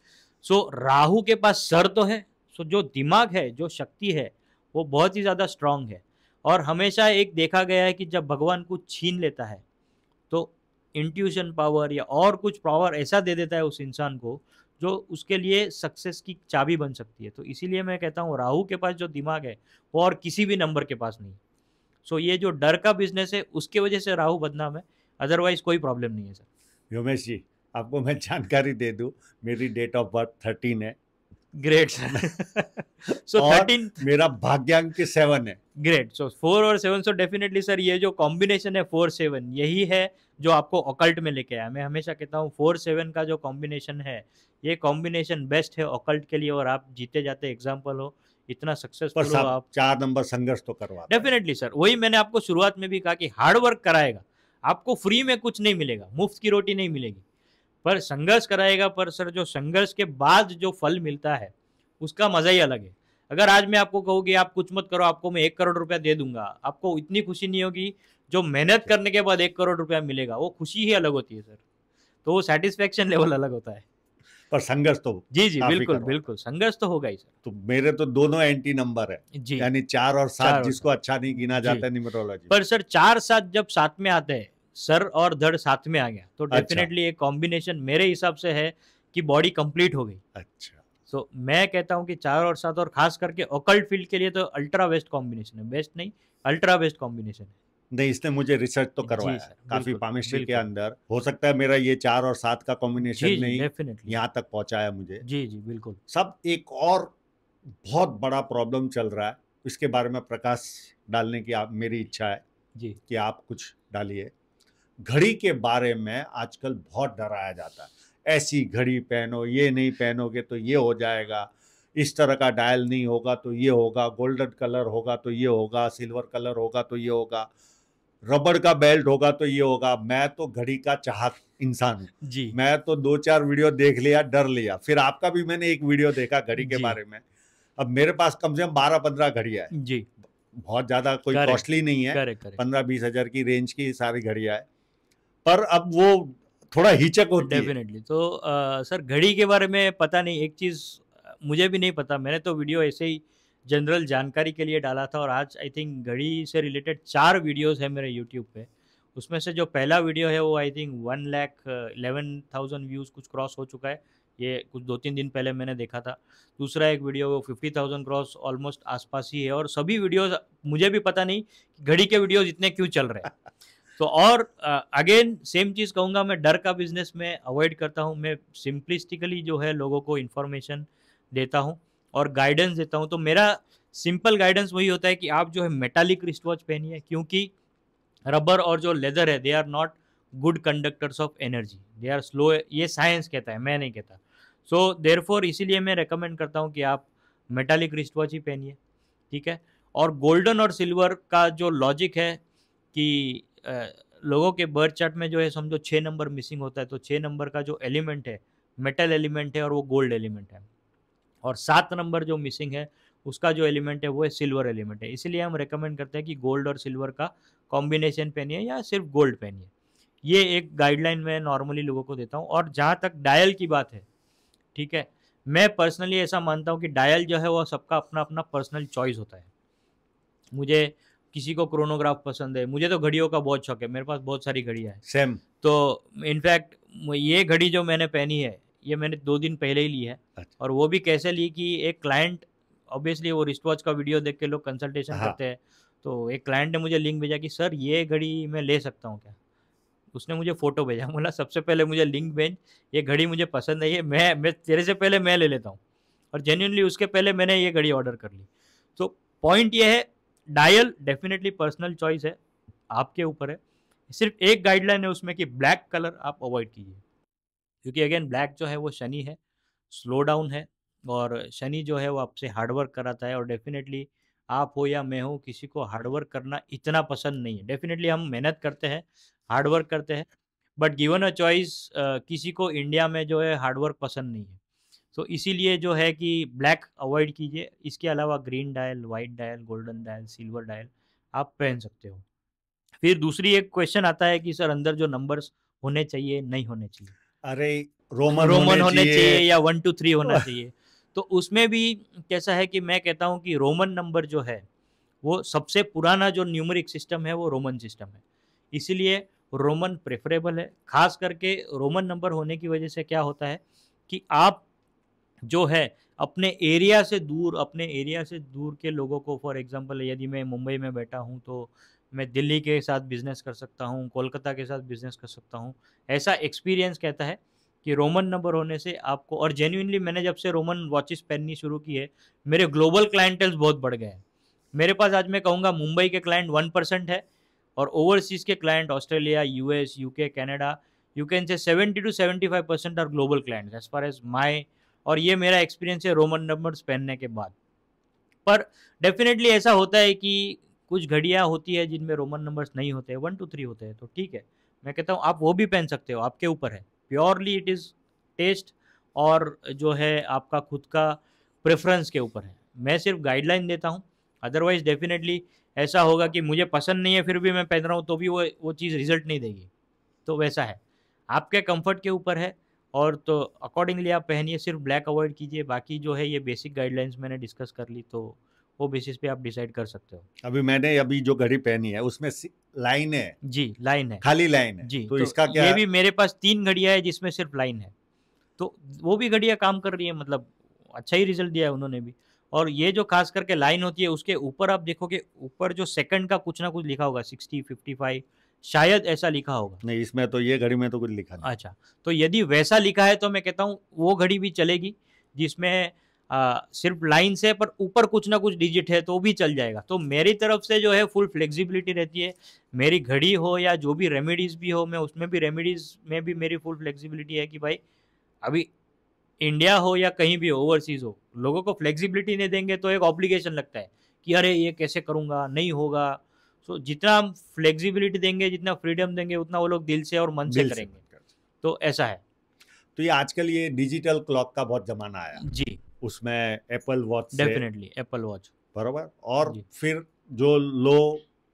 सो so, राहु के पास सर तो है सो so, जो दिमाग है जो शक्ति है वो बहुत ही ज़्यादा स्ट्रांग है और हमेशा एक देखा गया है कि जब भगवान कुछ छीन लेता है तो इंट्यूशन पावर या और कुछ पावर ऐसा दे देता है उस इंसान को जो उसके लिए सक्सेस की चाबी बन सकती है तो इसीलिए मैं कहता हूँ राहु के पास जो दिमाग है वो और किसी भी नंबर के पास नहीं सो ये जो डर का बिजनेस है उसके वजह से राहु बदनाम है अदरवाइज कोई प्रॉब्लम नहीं है सर योमेश जी आपको मैं जानकारी दे दूँ मेरी डेट ऑफ बर्थ थर्टीन है ग्रेट सर सो थर्टीन मेरा भाग्यांक सेवन है ग्रेट सो फोर और सेवन सो डेफिनेटली सर ये जो कॉम्बिनेशन है फोर सेवन यही है जो आपको ऑकल्ट में लेके आया मैं हमेशा कहता हूँ फोर सेवन का जो कॉम्बिनेशन है ये कॉम्बिनेशन बेस्ट है ऑकल्ट के लिए और आप जीते जाते एग्जाम्पल हो इतना सक्सेसफुल हो आप चार नंबर संघर्ष तो करवा डेफिनेटली सर वही मैंने आपको शुरुआत में भी कहा कि हार्ड वर्क कराएगा आपको फ्री में कुछ नहीं मिलेगा मुफ्त की रोटी नहीं मिलेगी पर संघर्ष कराएगा पर सर जो संघर्ष के बाद जो फल मिलता है उसका मजा ही अलग है अगर आज मैं आपको कहूँगी आप कुछ मत करो आपको मैं एक करोड़ रुपया दे दूंगा आपको इतनी खुशी नहीं होगी जो मेहनत अच्छा। करने के बाद एक करोड़ रुपया मिलेगा वो खुशी ही अलग होती है सर तो वो सेटिस्फेक्शन लेवल अलग होता है पर संघर्ष तो जी जी बिल्कुल बिल्कुल संघर्ष तो होगा ही सर तो मेरे तो दोनों एंटी नंबर है जी यानी चार और सात जिसको अच्छा नहीं गिना जाता न्यूमरोलॉजी पर सर चार सात जब साथ में आते हैं सर और धड़ साथ में आ गया तो डेफिनेटली अच्छा। एक कॉम्बिनेशन मेरे हिसाब से है कि बॉडी कंप्लीट हो गई अच्छा तो मैं कहता हूँ कि चार और सात और खास करके ओकल्ट फील्ड के लिए तो अल्ट्रा बेस्ट कॉम्बिनेशन है बेस्ट नहीं अल्ट्रा बेस्ट कॉम्बिनेशन है नहीं इसने मुझे रिसर्च तो करवाया है काफी पामिस्ट्री के अंदर हो सकता है मेरा ये चार और सात का कॉम्बिनेशन नहीं यहाँ तक पहुँचाया मुझे जी जी बिल्कुल सब एक और बहुत बड़ा प्रॉब्लम चल रहा है इसके बारे में प्रकाश डालने की आप मेरी इच्छा है जी कि आप कुछ डालिए घड़ी के बारे में आजकल बहुत डराया जाता है ऐसी घड़ी पहनो ये नहीं पहनोगे तो ये हो जाएगा इस तरह का डायल नहीं होगा तो ये होगा गोल्डन कलर होगा तो ये होगा सिल्वर कलर होगा तो ये होगा रबड़ का बेल्ट होगा तो ये होगा मैं तो घड़ी का चाहत इंसान हूँ जी मैं तो दो चार वीडियो देख लिया डर लिया फिर आपका भी मैंने एक वीडियो देखा घड़ी के बारे में अब मेरे पास कम से कम बारह पंद्रह घड़िया है जी बहुत ज्यादा कोई कॉस्टली नहीं है पंद्रह बीस हजार की रेंज की सारी घड़िया है पर अब वो थोड़ा हिचक होती डेफिनेटली तो आ, सर घड़ी के बारे में पता नहीं एक चीज मुझे भी नहीं पता मैंने तो वीडियो ऐसे ही जनरल जानकारी के लिए डाला था और आज आई थिंक घड़ी से रिलेटेड चार वीडियोस है मेरे यूट्यूब पे उसमें से जो पहला वीडियो है वो I think one lakh eleven thousand views कुछ क्रॉस हो चुका है ये कुछ दो तीन दिन पहले मैंने देखा था दूसरा एक वीडियो वो फिफ्टी थाउजेंड क्रॉस ऑलमोस्ट आसपास ही है और सभी वीडियोस मुझे भी पता नहीं कि घड़ी के वीडियोस इतने क्यों चल रहे हैं तो और अगेन uh, सेम चीज़ कहूँगा मैं डर का बिजनेस में अवॉइड करता हूँ मैं सिंपलिस्टिकली जो है लोगों को इन्फॉर्मेशन देता हूँ और गाइडेंस देता हूँ तो मेरा सिंपल गाइडेंस वही होता है कि आप जो है मेटालिक रिस्ट वॉच पहनिए क्योंकि रबर और जो लेदर है they are not good conductors of energy they are slow ये साइंस कहता है मैं नहीं कहता सो देर फोर इसीलिए मैं रिकमेंड करता हूँ कि आप मेटालिक रिस्ट वॉच ही पहनिए ठीक है और गोल्डन और सिल्वर का जो लॉजिक है कि लोगों के बर्थ चार्ट में जो है समझो छः नंबर मिसिंग होता है तो छः नंबर का जो एलिमेंट है मेटल एलिमेंट है और वो गोल्ड एलिमेंट है और सात नंबर जो मिसिंग है उसका जो एलिमेंट है वो है सिल्वर एलिमेंट है इसलिए हम रिकमेंड करते हैं कि गोल्ड और सिल्वर का कॉम्बिनेशन पहनिए या सिर्फ गोल्ड पहनिए ये एक गाइडलाइन मैं नॉर्मली लोगों को देता हूँ और जहाँ तक डायल की बात है ठीक है मैं पर्सनली ऐसा मानता हूँ कि डायल जो है वो सबका अपना अपना पर्सनल चॉइस होता है मुझे किसी को क्रोनोग्राफ पसंद है मुझे तो घड़ियों का बहुत शौक है मेरे पास बहुत सारी घड़ियाँ हैं सेम तो इनफैक्ट ये घड़ी जो मैंने पहनी है ये मैंने दो दिन पहले ही ली है अच्छा। और वो भी कैसे ली कि एक क्लाइंट ऑब्वियसली वो रिस्ट वॉच का वीडियो देख के लोग कंसल्टेशन हाँ। करते हैं तो एक क्लाइंट ने मुझे लिंक भेजा कि सर ये घड़ी मैं ले सकता हूँ क्या उसने मुझे फ़ोटो भेजा बोला सबसे पहले मुझे लिंक भेज ये घड़ी मुझे पसंद नहीं है मैं मैं तेरे से पहले मैं ले लेता हूँ और जेन्यूनली उसके पहले मैंने ये घड़ी ऑर्डर कर ली तो पॉइंट ये है डायल डेफिनेटली पर्सनल चॉइस है आपके ऊपर है सिर्फ एक गाइडलाइन है उसमें कि ब्लैक कलर आप अवॉइड कीजिए क्योंकि अगेन ब्लैक जो है वो शनि है स्लो डाउन है और शनि जो है वो आपसे हार्डवर्क कराता है और डेफिनेटली आप हो या मैं हूँ किसी को हार्डवर्क करना इतना पसंद नहीं है डेफिनेटली हम मेहनत करते हैं हार्डवर्क करते हैं बट गिवन अ चॉइस किसी को इंडिया में जो है हार्डवर्क पसंद नहीं है तो so, इसीलिए जो है कि ब्लैक अवॉइड कीजिए इसके अलावा green dial white dial golden dial silver dial आप पहन सकते हो फिर दूसरी एक क्वेश्चन आता है कि सर अंदर जो नंबर्स होने चाहिए नहीं होने चाहिए अरे रोमन रोमन होने चाहिए या वन टू थ्री होना चाहिए तो उसमें भी कैसा है कि मैं कहता हूँ कि रोमन नंबर जो है वो सबसे पुराना जो न्यूमरिक सिस्टम है वो रोमन सिस्टम है इसीलिए रोमन प्रेफरेबल है खास करके रोमन नंबर होने की वजह से क्या होता है कि आप जो है अपने एरिया से दूर अपने एरिया से दूर के लोगों को फॉर एग्जांपल यदि मैं मुंबई में बैठा हूँ तो मैं दिल्ली के साथ बिज़नेस कर सकता हूँ कोलकाता के साथ बिज़नेस कर सकता हूँ ऐसा एक्सपीरियंस कहता है कि रोमन नंबर होने से आपको और जेन्यूनली मैंने जब से रोमन वॉचेस पहननी शुरू की है मेरे ग्लोबल क्लाइंटल्स बहुत बढ़ गए हैं मेरे पास आज मैं कहूँगा मुंबई के क्लाइंट वन परसेंट है और ओवरसीज़ के client Australia US UK Canada you can say seventy to seventy five percent are global client as far as my और ये मेरा एक्सपीरियंस है रोमन नंबर्स पहनने के बाद पर डेफिनेटली ऐसा होता है कि कुछ घड़ियाँ होती है जिनमें रोमन नंबर्स नहीं होते हैं वन टू थ्री होते हैं तो ठीक है मैं कहता हूँ आप वो भी पहन सकते हो आपके ऊपर है प्योरली इट इज़ टेस्ट और जो है आपका खुद का प्रेफरेंस के ऊपर है मैं सिर्फ गाइडलाइन देता हूँ अदरवाइज डेफिनेटली ऐसा होगा कि मुझे पसंद नहीं है फिर भी मैं पहन रहा हूँ तो भी वो वो चीज़ रिजल्ट नहीं देगी तो वैसा है आपके कंफर्ट के ऊपर है और तो अकॉर्डिंगली आप पहनिए सिर्फ ब्लैक अवॉइड कीजिए बाकी जो है ये बेसिक गाइडलाइंस मैंने डिस्कस कर ली तो वो बेसिस पे आप डिसाइड कर सकते हो अभी मैंने अभी जो घड़ी पहनी है उसमें लाइन है जी लाइन है खाली लाइन है जी तो, तो इसका क्या ये भी मेरे पास तीन घड़िया है जिसमें सिर्फ लाइन है तो वो भी घड़िया काम कर रही है मतलब अच्छा ही रिजल्ट दिया है उन्होंने भी और ये जो खास करके लाइन होती है उसके ऊपर आप देखोगे ऊपर जो सेकंड का कुछ ना कुछ लिखा होगा सिक्सटी फिफ्टी फाइव शायद ऐसा लिखा होगा नहीं इसमें तो ये घड़ी में तो कुछ लिखा नहीं अच्छा तो यदि वैसा लिखा है तो मैं कहता हूँ वो घड़ी भी चलेगी जिसमें आ, सिर्फ लाइन से पर ऊपर कुछ ना कुछ डिजिट है तो भी चल जाएगा तो मेरी तरफ से जो है फुल फ्लेक्सिबिलिटी रहती है मेरी घड़ी हो या जो भी रेमेडीज़ भी हो मैं उसमें भी रेमेडीज़ में भी मेरी फुल फ्लेक्सिबिलिटी है कि भाई अभी इंडिया हो या कहीं भी ओवरसीज़ हो लोगों को फ्लेक्सिबिलिटी नहीं देंगे तो एक ऑब्लिगेशन लगता है कि अरे ये कैसे करूँगा नहीं होगा सो so, जितना हम फ्लेक्सिबिलिटी देंगे जितना फ्रीडम देंगे उतना वो लोग दिल से और मन से करेंगे से तो ऐसा है तो ये आजकल ये डिजिटल क्लॉक का बहुत ज़माना आया जी उसमें Apple watch definitely Apple watch बराबर और फिर जो लो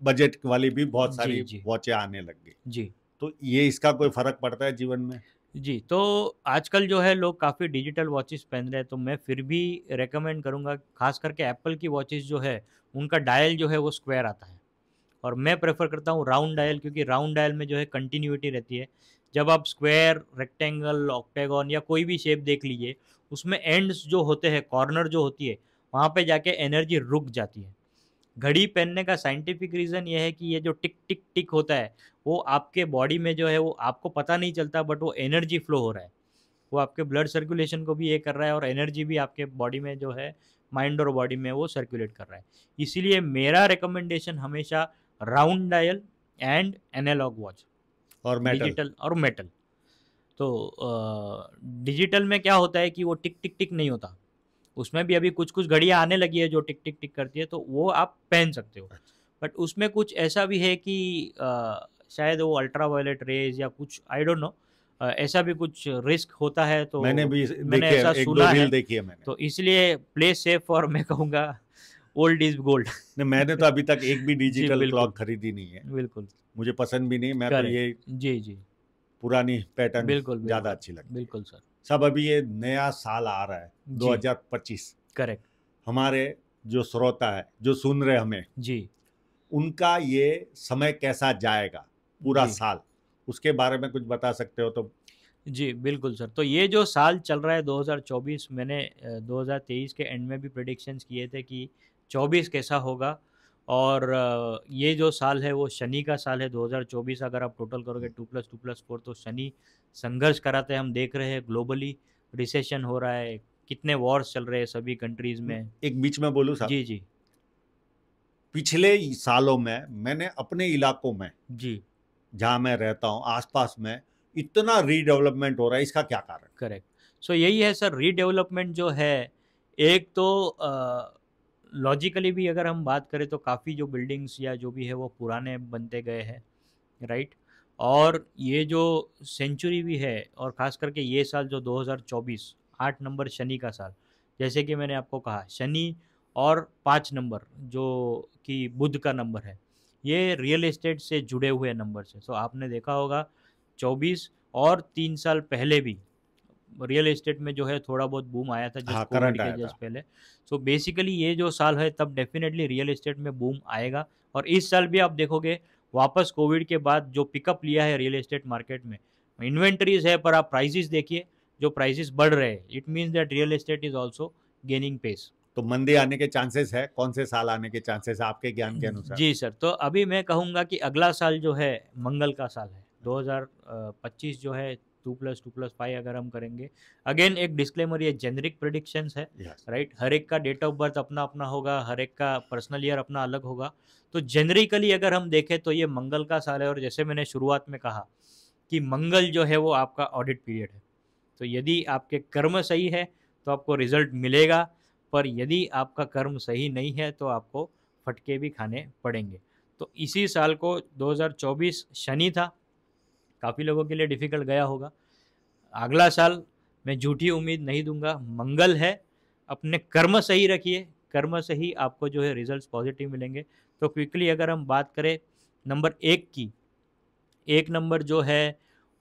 बजट वाली भी बहुत सारी वॉचें आने लग गई जी तो ये इसका कोई फर्क पड़ता है जीवन में जी तो आजकल जो है लोग काफ़ी डिजिटल वॉचेस पहन रहे हैं तो मैं फिर भी रेकमेंड करूंगा खास करके एप्पल की वॉचेस जो है उनका डायल जो है वो स्क्वायर आता है और मैं प्रेफर करता हूँ राउंड डायल क्योंकि राउंड डायल में जो है कंटिन्यूटी रहती है जब आप स्क्वायर रेक्टेंगल ऑक्टेगन या कोई भी शेप देख लीजिए उसमें एंड्स जो होते हैं कॉर्नर जो होती है वहाँ पे जाके एनर्जी रुक जाती है घड़ी पहनने का साइंटिफिक रीज़न यह है कि ये जो टिक टिक टिक होता है वो आपके बॉडी में जो है वो आपको पता नहीं चलता बट वो एनर्जी फ्लो हो रहा है वो आपके ब्लड सर्कुलेशन को भी ये कर रहा है और एनर्जी भी आपके बॉडी में जो है माइंड और बॉडी में वो सर्कुलेट कर रहा है इसीलिए मेरा रिकमेंडेशन हमेशा round dial and analog watch और डिजिटल और मेटल तो डिजिटल में क्या होता है कि वो टिक टिक टिक नहीं होता उसमें भी अभी कुछ कुछ घड़ियाँ आने लगी है जो टिक टिक टिक करती है तो वो आप पहन सकते हो अच्छा। बट उसमें कुछ ऐसा भी है कि आ, शायद वो अल्ट्रा वायलेट रेज या कुछ आई डोंट नो ऐसा भी कुछ रिस्क होता है तो मैंने भी मैंने ऐसा सुना है देखी है मैंने तो इसलिए प्ले सेफ और मैं कहूँगा ओल्ड इज गोल्ड मैंने तो अभी तक एक भी डिजिटल क्लॉक खरीदी नहीं है बिल्कुल मुझे पसंद भी नहीं मैं तो ये जी जी पुरानी पैटर्न बिल्कुल ज़्यादा अच्छी लगती बिल्कुल सर सब अभी ये नया साल आ रहा है 2025 करेक्ट हमारे जो श्रोता है जो सुन रहे हमें जी उनका ये समय कैसा जाएगा पूरा साल उसके बारे में कुछ बता सकते हो तो जी बिल्कुल सर तो ये जो साल चल रहा है 2024 मैंने 2023 के एंड में भी प्रडिक्शंस किए थे कि 24 कैसा होगा और ये जो साल है वो शनि का साल है 2024 अगर आप टोटल करोगे two plus two plus four तो शनि संघर्ष कराते हम देख रहे हैं ग्लोबली रिसेशन हो रहा है कितने वॉर्स चल रहे हैं सभी कंट्रीज में एक बीच में बोलूँ जी जी पिछले सालों में मैंने अपने इलाकों में जी जहाँ मैं रहता हूँ आसपास में इतना रीडेवलपमेंट हो रहा है इसका क्या कारण करेक्ट सो so, यही है सर रीडेवलपमेंट जो है एक तो आ, लॉजिकली भी अगर हम बात करें तो काफ़ी जो बिल्डिंग्स या जो भी है वो पुराने बनते गए हैं राइट और ये जो सेंचुरी भी है और ख़ास करके ये साल जो 2024 आठ नंबर शनि का साल जैसे कि मैंने आपको कहा शनि और पाँच नंबर जो कि बुध का नंबर है ये रियल एस्टेट से जुड़े हुए नंबर से तो आपने देखा होगा 24 और तीन साल पहले भी रियल एस्टेट में जो है थोड़ा बहुत बूम आया था जस्ट हाँ, के जस्ट पहले सो so बेसिकली ये जो साल है तब डेफिनेटली रियल एस्टेट में बूम आएगा और इस साल भी आप देखोगे वापस कोविड के बाद जो पिकअप लिया है रियल एस्टेट मार्केट में इन्वेंट्रीज है पर आप प्राइजेस देखिए जो प्राइजेस बढ़ रहे हैं it means that real estate is also gaining pace तो मंदी आने के चांसेस है कौन से साल आने के चांसेस है आपके ज्ञान के अनुसार जी सर तो अभी मैं कहूँगा कि अगला साल जो है मंगल का साल है 2025 जो है two plus two plus five अगर हम करेंगे अगेन एक डिस्क्लेमर ये जेनरिक प्रडिक्शन है राइट right? हर एक का डेट ऑफ बर्थ अपना अपना होगा हर एक का पर्सनल ईयर अपना अलग होगा तो जेनरिकली अगर हम देखें तो ये मंगल का साल है और जैसे मैंने शुरुआत में कहा कि मंगल जो है वो आपका ऑडिट पीरियड है तो यदि आपके कर्म सही है तो आपको रिजल्ट मिलेगा पर यदि आपका कर्म सही नहीं है तो आपको फटके भी खाने पड़ेंगे तो इसी साल को 2024 शनि था काफ़ी लोगों के लिए डिफ़िकल्ट गया होगा अगला साल मैं झूठी उम्मीद नहीं दूंगा मंगल है अपने कर्म सही रखिए कर्म से ही आपको जो है रिजल्ट्स पॉजिटिव मिलेंगे तो क्विकली अगर हम बात करें नंबर एक की एक नंबर जो है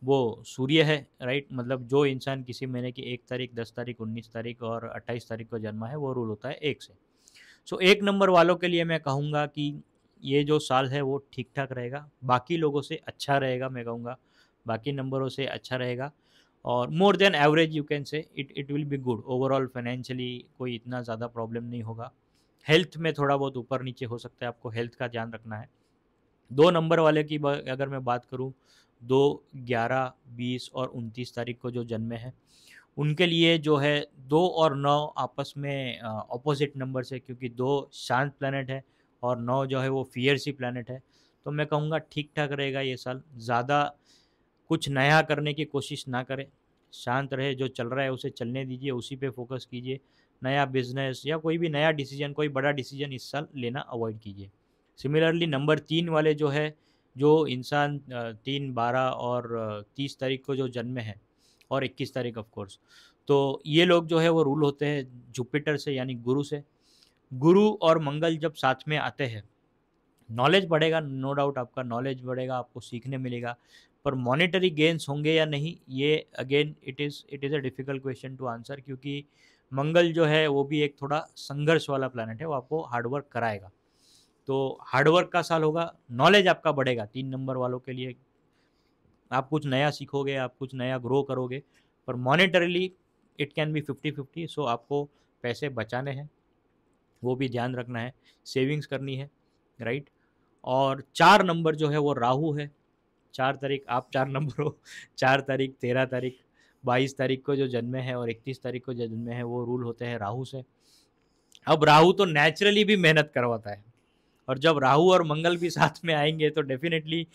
वो सूर्य है राइट मतलब जो इंसान किसी महीने की एक तारीख दस तारीख उन्नीस तारीख और अट्ठाईस तारीख को जन्मा है वो रूल होता है एक से सो एक नंबर वालों के लिए मैं कहूँगा कि ये जो साल है वो ठीक ठाक रहेगा बाकी लोगों से अच्छा रहेगा मैं कहूँगा बाकी नंबरों से अच्छा रहेगा और more than average you can say it it will be good overall financially कोई इतना ज़्यादा प्रॉब्लम नहीं होगा हेल्थ में थोड़ा बहुत ऊपर नीचे हो सकता है आपको हेल्थ का ध्यान रखना है दो नंबर वाले की अगर मैं बात करूँ दो ग्यारह बीस और उनतीस तारीख को जो जन्मे हैं उनके लिए जो है दो और नौ आपस में ऑपोजिट नंबर से क्योंकि दो शांत प्लानट है और नौ जो है वो सी प्लानट है तो मैं कहूँगा ठीक ठाक रहेगा ये साल ज़्यादा कुछ नया करने की कोशिश ना करें शांत रहे जो चल रहा है उसे चलने दीजिए उसी पे फोकस कीजिए नया बिजनेस या कोई भी नया डिसीजन कोई बड़ा डिसीजन इस साल लेना अवॉइड कीजिए सिमिलरली नंबर तीन वाले जो है जो इंसान तीन बारह और तीस तारीख को जो जन्मे है और इक्कीस तारीख ऑफ कोर्स तो ये लोग जो है वो रूल होते हैं जुपिटर से यानी गुरु से गुरु और मंगल जब साथ में आते हैं नॉलेज बढ़ेगा नो डाउट आपका नॉलेज बढ़ेगा आपको सीखने मिलेगा पर मॉनेटरी गेंस होंगे या नहीं ये again it is it is a difficult question to answer क्योंकि मंगल जो है वो भी एक थोड़ा संघर्ष वाला प्लानट है वो आपको हार्डवर्क कराएगा तो हार्डवर्क का साल होगा नॉलेज आपका बढ़ेगा तीन नंबर वालों के लिए आप कुछ नया सीखोगे आप कुछ नया ग्रो करोगे पर monetarily it can be fifty fifty so आपको पैसे बचाने हैं वो भी ध्यान रखना है सेविंग्स करनी है राइट और चार नंबर जो है वो राहु है चार तारीख आप चार नंबर हो चार तारीख तेरह तारीख बाईस तारीख को जो जन्मे हैं और इकतीस तारीख को जो जन्मे हैं वो रूल होते हैं राहु से अब राहु तो नेचुरली भी मेहनत करवाता है और जब राहु और मंगल भी साथ में आएंगे तो डेफिनेटली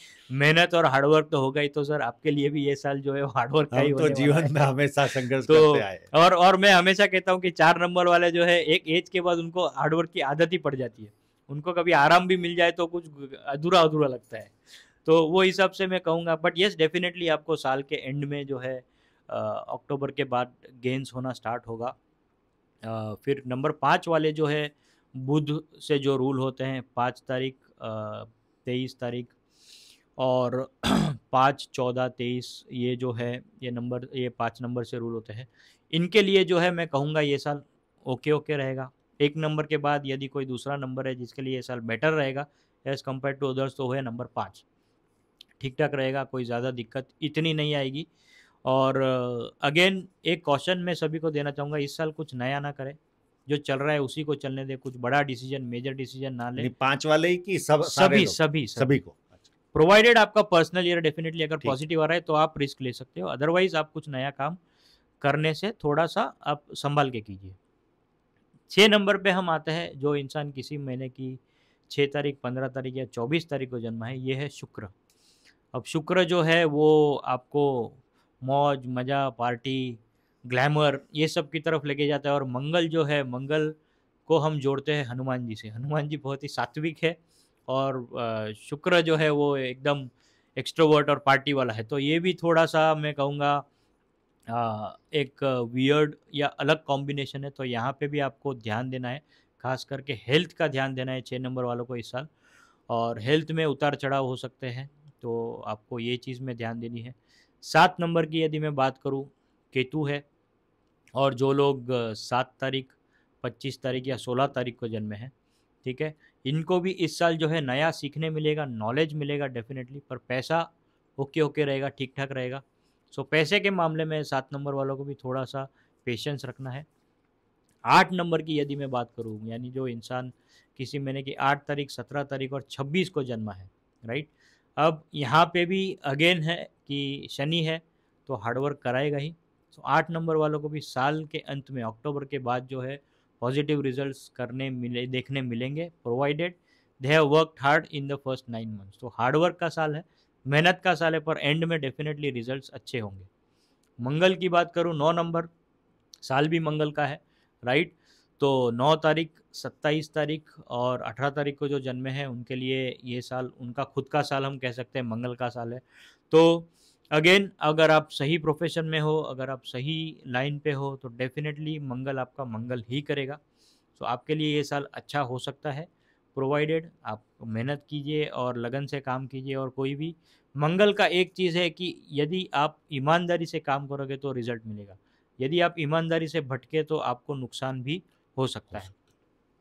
मेहनत और हार्डवर्क तो होगा ही तो सर आपके लिए भी ये साल जो है हार्डवर्क का ही तो जीवन में हमेशा संघर्ष तो, करते आए और और मैं हमेशा कहता हूँ कि चार नंबर वाले जो है एक एज के बाद उनको हार्डवर्क की आदत ही पड़ जाती है उनको कभी आराम भी मिल जाए तो कुछ अधूरा अधूरा लगता है तो वो हिसाब से मैं कहूँगा बट येस डेफिनेटली आपको साल के एंड में जो है अक्टूबर के बाद गेंस होना स्टार्ट होगा आ, फिर नंबर पाँच वाले जो है बुध से जो रूल होते हैं पाँच तारीख तेईस तारीख और पाँच चौदह तेईस ये जो है ये नंबर ये पाँच नंबर से रूल होते हैं इनके लिए जो है मैं कहूँगा ये साल ओके ओके रहेगा एक नंबर के बाद यदि कोई दूसरा नंबर है जिसके लिए ये साल बेटर रहेगा एज़ कम्पेयर टू अदर्स तो है नंबर पाँच ठीक ठाक रहेगा कोई ज़्यादा दिक्कत इतनी नहीं आएगी और अगेन एक कॉशन मैं सभी को देना चाहूँगा इस साल कुछ नया ना करें जो चल रहा है उसी को चलने दे कुछ बड़ा डिसीजन मेजर डिसीजन ना ले पांच वाले ही की सब सभी सभी सभी को प्रोवाइडेड अच्छा। आपका पर्सनल ईयर डेफिनेटली अगर पॉजिटिव आ रहा है तो आप रिस्क ले सकते हो अदरवाइज आप कुछ नया काम करने से थोड़ा सा आप संभाल के कीजिए छः नंबर पे हम आते हैं जो इंसान किसी महीने की छः तारीख पंद्रह तारीख या चौबीस तारीख को जन्मा है ये है शुक्र अब शुक्र जो है वो आपको मौज मज़ा पार्टी ग्लैमर ये सब की तरफ लेके जाता है और मंगल जो है मंगल को हम जोड़ते हैं हनुमान जी से हनुमान जी बहुत ही सात्विक है और शुक्र जो है वो एकदम एक्स्ट्रोवर्ट और पार्टी वाला है तो ये भी थोड़ा सा मैं कहूँगा एक वियर्ड या अलग कॉम्बिनेशन है तो यहाँ पे भी आपको ध्यान देना है खास करके हेल्थ का ध्यान देना है छः नंबर वालों को इस साल और हेल्थ में उतार चढ़ाव हो सकते हैं तो आपको ये चीज़ में ध्यान देनी है सात नंबर की यदि मैं बात करूँ केतु है और जो लोग सात तारीख पच्चीस तारीख या सोलह तारीख को जन्मे हैं ठीक है इनको भी इस साल जो है नया सीखने मिलेगा नॉलेज मिलेगा डेफिनेटली पर पैसा ओके ओके रहेगा ठीक ठाक रहेगा सो पैसे के मामले में सात नंबर वालों को भी थोड़ा सा पेशेंस रखना है आठ नंबर की यदि मैं बात करूँ यानी जो इंसान किसी महीने की आठ तारीख सत्रह तारीख और छब्बीस को जन्मा है राइट अब यहाँ पे भी अगेन है कि शनि है तो हार्डवर्क कराएगा ही तो आठ नंबर वालों को भी साल के अंत में अक्टूबर के बाद जो है पॉजिटिव रिजल्ट्स करने मिले देखने मिलेंगे provided they have work hard in the first nine months तो हार्डवर्क का साल है मेहनत का साल है पर एंड में डेफिनेटली रिजल्ट्स अच्छे होंगे मंगल की बात करूँ नौ नंबर साल भी मंगल का है राइट right? तो 9 तारीख 27 तारीख और 18 तारीख को जो जन्मे हैं उनके लिए ये साल उनका खुद का साल हम कह सकते हैं मंगल का साल है तो अगेन अगर आप सही प्रोफेशन में हो अगर आप सही लाइन पे हो तो डेफिनेटली मंगल आपका मंगल ही करेगा तो आपके लिए ये साल अच्छा हो सकता है प्रोवाइडेड आप मेहनत कीजिए और लगन से काम कीजिए और कोई भी मंगल का एक चीज़ है कि यदि आप ईमानदारी से काम करोगे तो रिजल्ट मिलेगा यदि आप ईमानदारी से भटके तो आपको नुकसान भी हो सकता है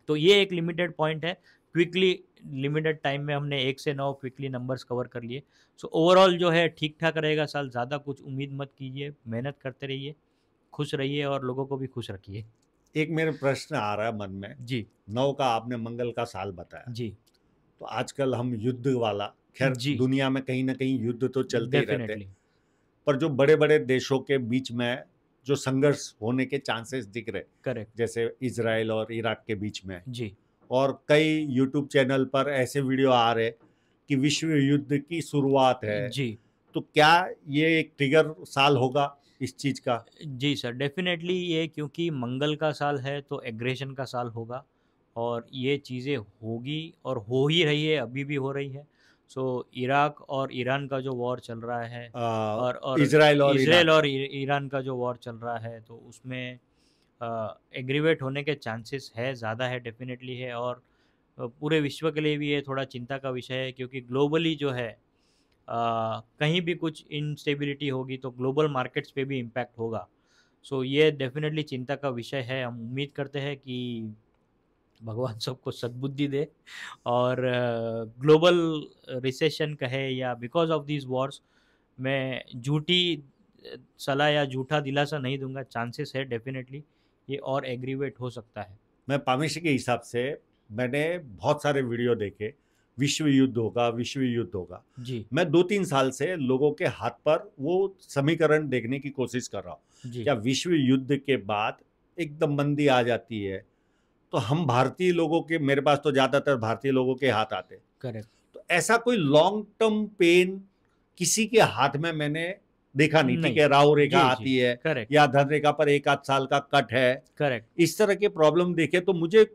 तो ये एक लिमिटेड पॉइंट है क्विकली लिमिटेड टाइम में हमने एक से नौ क्विकली नंबर्स कवर कर लिए सो ओवरऑल जो है ठीक ठाक रहेगा साल ज़्यादा कुछ उम्मीद मत कीजिए मेहनत करते रहिए खुश रहिए और लोगों को भी खुश रखिए एक मेरा प्रश्न आ रहा है मन में जी नौ का आपने मंगल का साल बताया जी तो आजकल हम युद्ध वाला खैर जी दुनिया में कहीं ना कहीं युद्ध तो चलते रहते पर जो बड़े बड़े देशों के बीच में जो संघर्ष होने के चांसेस दिख रहे करेक्ट जैसे इसराइल और इराक के बीच में जी और कई यूट्यूब चैनल पर ऐसे वीडियो आ रहे कि विश्व युद्ध की शुरुआत है जी तो क्या ये एक ट्रिगर साल होगा इस चीज़ का जी सर डेफिनेटली ये क्योंकि मंगल का साल है तो एग्रेशन का साल होगा और ये चीज़ें होगी और हो ही रही है अभी भी हो रही है सो so, इराक और ईरान का जो वॉर चल रहा है आ, और और इसराइल और इसराइल और ईरान का जो वॉर चल रहा है तो उसमें एग्रीवेट होने के चांसेस है ज़्यादा है डेफिनेटली है और पूरे विश्व के लिए भी ये थोड़ा चिंता का विषय है क्योंकि ग्लोबली जो है आ, कहीं भी कुछ इनस्टेबिलिटी होगी तो ग्लोबल मार्केट्स पे भी इम्पैक्ट होगा सो so, ये डेफिनेटली चिंता का विषय है हम उम्मीद करते हैं कि भगवान सबको सद्बुद्धि दे और ग्लोबल रिसेशन कहे या बिकॉज ऑफ दिस वॉर्स मैं झूठी सलाह या झूठा दिलासा नहीं दूंगा चांसेस है डेफिनेटली ये और एग्रीवेट हो सकता है मैं पामिश के हिसाब से मैंने बहुत सारे वीडियो देखे विश्व युद्ध होगा विश्व युद्ध होगा जी मैं दो तीन साल से लोगों के हाथ पर वो समीकरण देखने की कोशिश कर रहा हूँ क्या विश्व युद्ध के बाद एकदम मंदी आ जाती है तो हम भारतीय लोगों के मेरे पास तो ज़्यादातर भारतीय लोगों के हाथ आते करेक्ट तो ऐसा कोई लॉन्ग टर्म पेन किसी के हाथ में मैंने देखा नहीं ठीक है राहु रेखा आती है करेक्ट या धन रेखा पर एक आध साल का कट है करेक्ट इस तरह के प्रॉब्लम देखे तो मुझे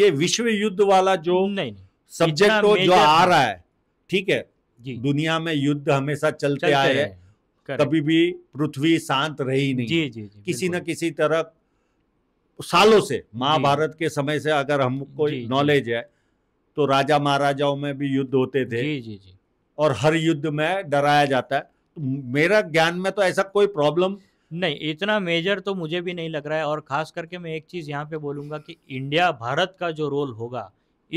ये विश्व युद्ध वाला जो नहीं, सब्जेक्ट जो आ रहा है ठीक है जी, दुनिया में युद्ध हमेशा चलते, चलते आए हैं कभी भी पृथ्वी शांत रही नहीं जी, जी, जी, किसी न किसी तरह सालों से महाभारत के समय से अगर हमको नॉलेज है तो राजा महाराजाओं में भी युद्ध होते थे जी जी जी और हर युद्ध में डराया जाता है तो मेरा ज्ञान में तो ऐसा कोई प्रॉब्लम नहीं इतना मेजर तो मुझे भी नहीं लग रहा है और खास करके मैं एक चीज़ यहाँ पे बोलूंगा कि इंडिया भारत का जो रोल होगा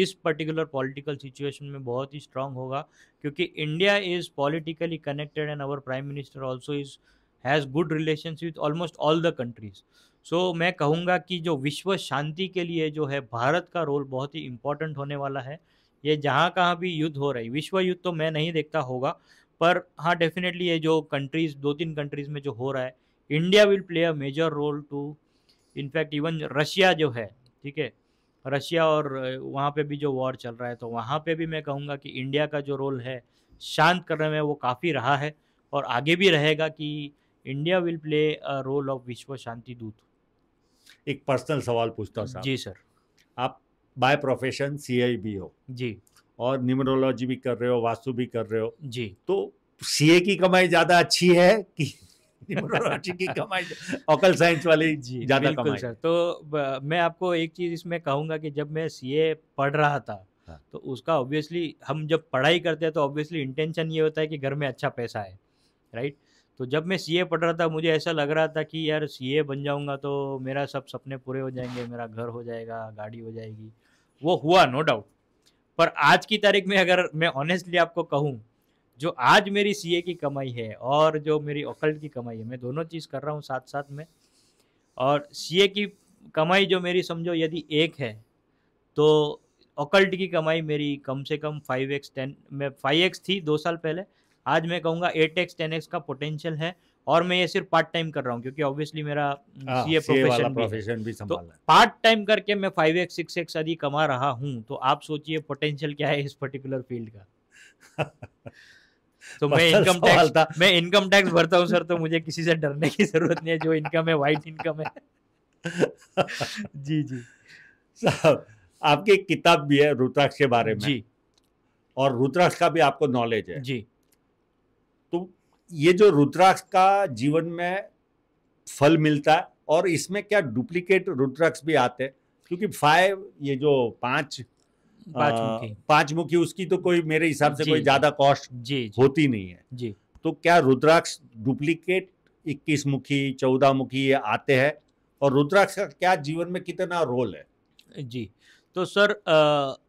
इस पर्टिकुलर पॉलिटिकल सिचुएशन में बहुत ही स्ट्रांग होगा क्योंकि India is politically connected and our prime minister also is has good relationship with almost all the countries so so, मैं कहूँगा कि जो विश्व शांति के लिए जो है भारत का रोल बहुत ही इम्पोर्टेंट होने वाला है ये जहाँ कहाँ भी युद्ध हो रही विश्व युद्ध तो मैं नहीं देखता होगा पर हाँ डेफिनेटली ये जो कंट्रीज दो तीन कंट्रीज में जो हो रहा है India will play a major role too in fact even Russia जो है ठीक है रशिया और वहाँ पे भी जो वॉर चल रहा है तो वहाँ पे भी मैं कहूँगा कि इंडिया का जो रोल है शांत करने में वो काफ़ी रहा है और आगे भी रहेगा कि India will play a role of विश्व शांति दूत एक पर्सनल सवाल पूछता हूँ जी सर आप बाय प्रोफेशन सी हो जी और न्यूमरोलॉजी भी कर रहे हो वास्तु भी कर रहे हो जी तो सी ए की कमाई ज़्यादा अच्छी है कि की साइंस वाली जी ज़्यादा कमाई सर तो मैं आपको एक चीज़ इसमें कहूँगा कि जब मैं सीए पढ़ रहा था हाँ। तो उसका ऑब्वियसली हम जब पढ़ाई करते हैं तो ऑब्वियसली इंटेंशन ये होता है कि घर में अच्छा पैसा है राइट तो जब मैं सीए पढ़ रहा था मुझे ऐसा लग रहा था कि यार सीए बन जाऊंगा तो मेरा सब सपने पूरे हो जाएंगे मेरा घर हो जाएगा गाड़ी हो जाएगी वो हुआ नो डाउट पर आज की तारीख में अगर मैं ऑनेस्टली आपको कहूँ जो आज मेरी सीए की कमाई है और जो मेरी ओकल्ट की कमाई है मैं दोनों चीज़ कर रहा हूँ साथ साथ में और सीए की कमाई जो मेरी समझो यदि एक है तो ओकल्ट की कमाई मेरी कम से कम फाइव एक्स टेन में फाइव एक्स थी दो साल पहले आज मैं कहूंगा एट एक्स टेन एक्स का पोटेंशियल है और मैं ये सिर्फ पार्ट टाइम कर रहा हूँ क्योंकि ऑब्वियसली मेरा सीए प्रोफेशन, प्रोफेशन भी, भी तो पार्ट टाइम करके मैं फाइव एक्स सिक्स एक्स आदि कमा रहा हूँ तो आप सोचिए पोटेंशियल क्या है इस पर्टिकुलर फील्ड का तो मैं इनकम मतलब टैक्स मैं इनकम टैक्स भरता हूँ सर तो मुझे किसी से डरने की जरूरत नहीं है जो इनकम है वाइट इनकम है जी जी सर आपकी किताब भी है रुद्राक्ष के बारे में जी और रुद्राक्ष का भी आपको नॉलेज है जी ये जो रुद्राक्ष का जीवन में फल मिलता है और इसमें क्या डुप्लीकेट रुद्राक्ष भी आते हैं क्योंकि फाइव ये जो पांच पांच मुखी उसकी तो कोई मेरे हिसाब से कोई ज्यादा कॉस्ट होती नहीं है जी तो क्या रुद्राक्ष डुप्लीकेट इक्कीस मुखी चौदह मुखी ये आते हैं और रुद्राक्ष का क्या जीवन में कितना रोल है जी तो सर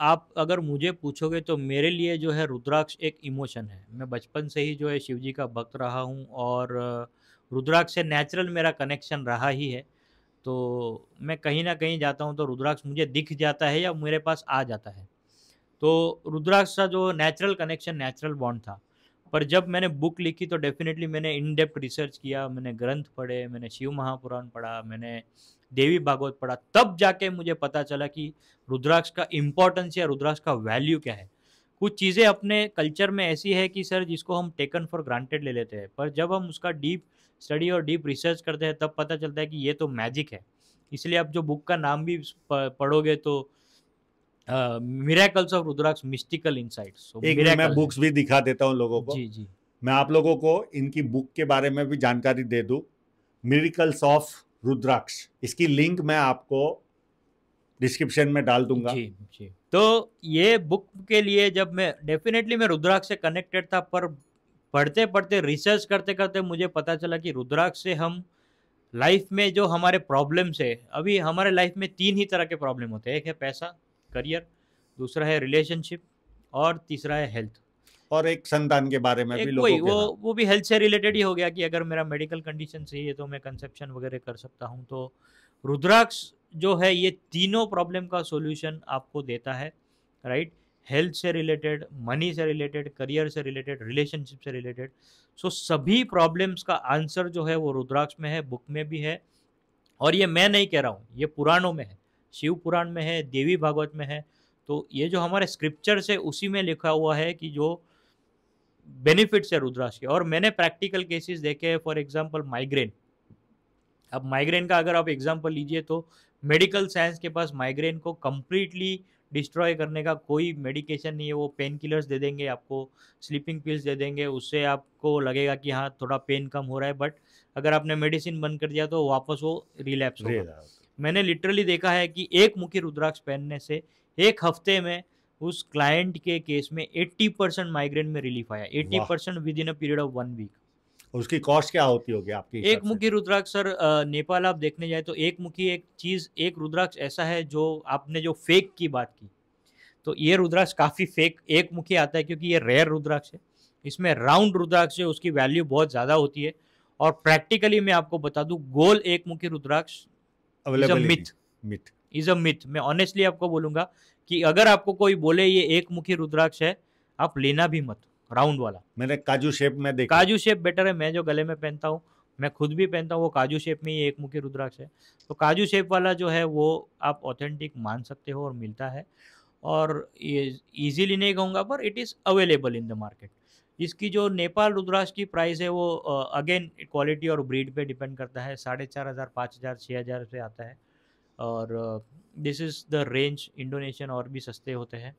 आप अगर मुझे पूछोगे तो मेरे लिए जो है रुद्राक्ष एक इमोशन है मैं बचपन से ही जो है शिव जी का भक्त रहा हूँ और रुद्राक्ष से नेचुरल मेरा कनेक्शन रहा ही है तो मैं कहीं ना कहीं जाता हूँ तो रुद्राक्ष मुझे दिख जाता है या मेरे पास आ जाता है तो रुद्राक्ष का जो नेचुरल कनेक्शन नेचुरल बॉन्ड था पर जब मैंने बुक लिखी तो डेफिनेटली मैंने इन डेप्थ रिसर्च किया मैंने ग्रंथ पढ़े मैंने शिव महापुराण पढ़ा मैंने देवी भागवत पढ़ा तब जाके मुझे पता चला कि रुद्राक्ष का इम्पोर्टेंस या रुद्राक्ष का वैल्यू क्या है कुछ चीज़ें अपने कल्चर में ऐसी है कि सर जिसको हम टेकन फॉर ग्रांटेड ले लेते हैं पर जब हम उसका डीप स्टडी और डीप रिसर्च करते हैं तब पता चलता है कि ये तो मैजिक है इसलिए आप जो बुक का नाम भी पढ़ोगे तो miracles of rudraksha mystical sight मैं बुक्स भी दिखा देता हूँ लोगों को जी जी मैं आप लोगों को इनकी बुक के बारे में भी जानकारी दे दूँ मिरिकल्स ऑफ रुद्राक्ष इसकी लिंक मैं आपको डिस्क्रिप्शन में डाल दूंगा जी जी तो ये बुक के लिए जब मैं डेफिनेटली मैं रुद्राक्ष से कनेक्टेड था पर पढ़ते पढ़ते रिसर्च करते करते मुझे पता चला कि रुद्राक्ष से हम लाइफ में जो हमारे प्रॉब्लम्स है अभी हमारे लाइफ में तीन ही तरह के प्रॉब्लम होते हैं एक है पैसा करियर दूसरा है रिलेशनशिप और तीसरा है हेल्थ और एक संतान के बारे में भी लोगों वो वो भी हेल्थ से रिलेटेड ही हो गया कि अगर मेरा मेडिकल कंडीशन सही है तो मैं कंसेप्शन वगैरह कर सकता हूँ तो रुद्राक्ष जो है ये तीनों प्रॉब्लम का सोल्यूशन आपको देता है राइट हेल्थ से रिलेटेड मनी से रिलेटेड करियर से रिलेटेड रिलेशनशिप से रिलेटेड सो सभी प्रॉब्लम्स का आंसर जो है वो रुद्राक्ष में है बुक में भी है और ये मैं नहीं कह रहा हूँ ये पुराणों में है शिव पुराण में है देवी भागवत में है तो ये जो हमारे स्क्रिप्चर से उसी में लिखा हुआ है कि जो बेनिफिट्स है रुद्राक्ष के और मैंने प्रैक्टिकल केसेस देखे हैं फॉर एग्जांपल माइग्रेन अब माइग्रेन का अगर आप एग्जांपल लीजिए तो मेडिकल साइंस के पास माइग्रेन को कम्प्लीटली डिस्ट्रॉय करने का कोई मेडिकेशन नहीं है वो पेन किलर्स दे देंगे आपको स्लीपिंग पिल्स दे देंगे उससे आपको लगेगा कि हाँ थोड़ा पेन कम हो रहा है बट अगर आपने मेडिसिन बंद कर दिया तो वापस वो रिलैप्स होगा मैंने लिटरली देखा है कि एक मुखी रुद्राक्ष पहनने से एक हफ्ते में उस क्लाइंट के केस में 80 परसेंट माइग्रेन में रिलीफ आया 80 percent with in a period of one week उसकी कॉस्ट क्या होती होगी आपकी एक मुखी रुद्राक्ष सर नेपाल आप देखने जाए तो एक मुखी एक चीज एक रुद्राक्ष ऐसा है जो आपने जो फेक की बात की तो ये रुद्राक्ष काफी फेक एक मुखी आता है क्योंकि ये रेयर रुद्राक्ष है इसमें राउंड रुद्राक्ष है उसकी वैल्यू बहुत ज्यादा होती है और प्रैक्टिकली मैं आपको बता दूं गोल एक मुखी rudraksha myth myth is a myth मैं ऑनेस्टली आपको बोलूंगा कि अगर आपको कोई बोले ये एक मुखी रुद्राक्ष है आप लेना भी मत राउंड वाला मैंने काजू शेप में देखा काजू शेप बेटर है मैं जो गले में पहनता हूँ मैं खुद भी पहनता हूँ वो काजू शेप में ही एक मुखी रुद्राक्ष है तो काजू शेप वाला जो है वो आप ऑथेंटिक मान सकते हो और मिलता है और ये इजीली नहीं कहूँगा पर it is available in the market इसकी जो नेपाल रुद्राक्ष की प्राइस है वो अगेन क्वालिटी और ब्रीड पे डिपेंड करता है साढ़े चार हज़ार पाँच हज़ार छः हज़ार से आता है और this is the range Indonesian और भी सस्ते होते हैं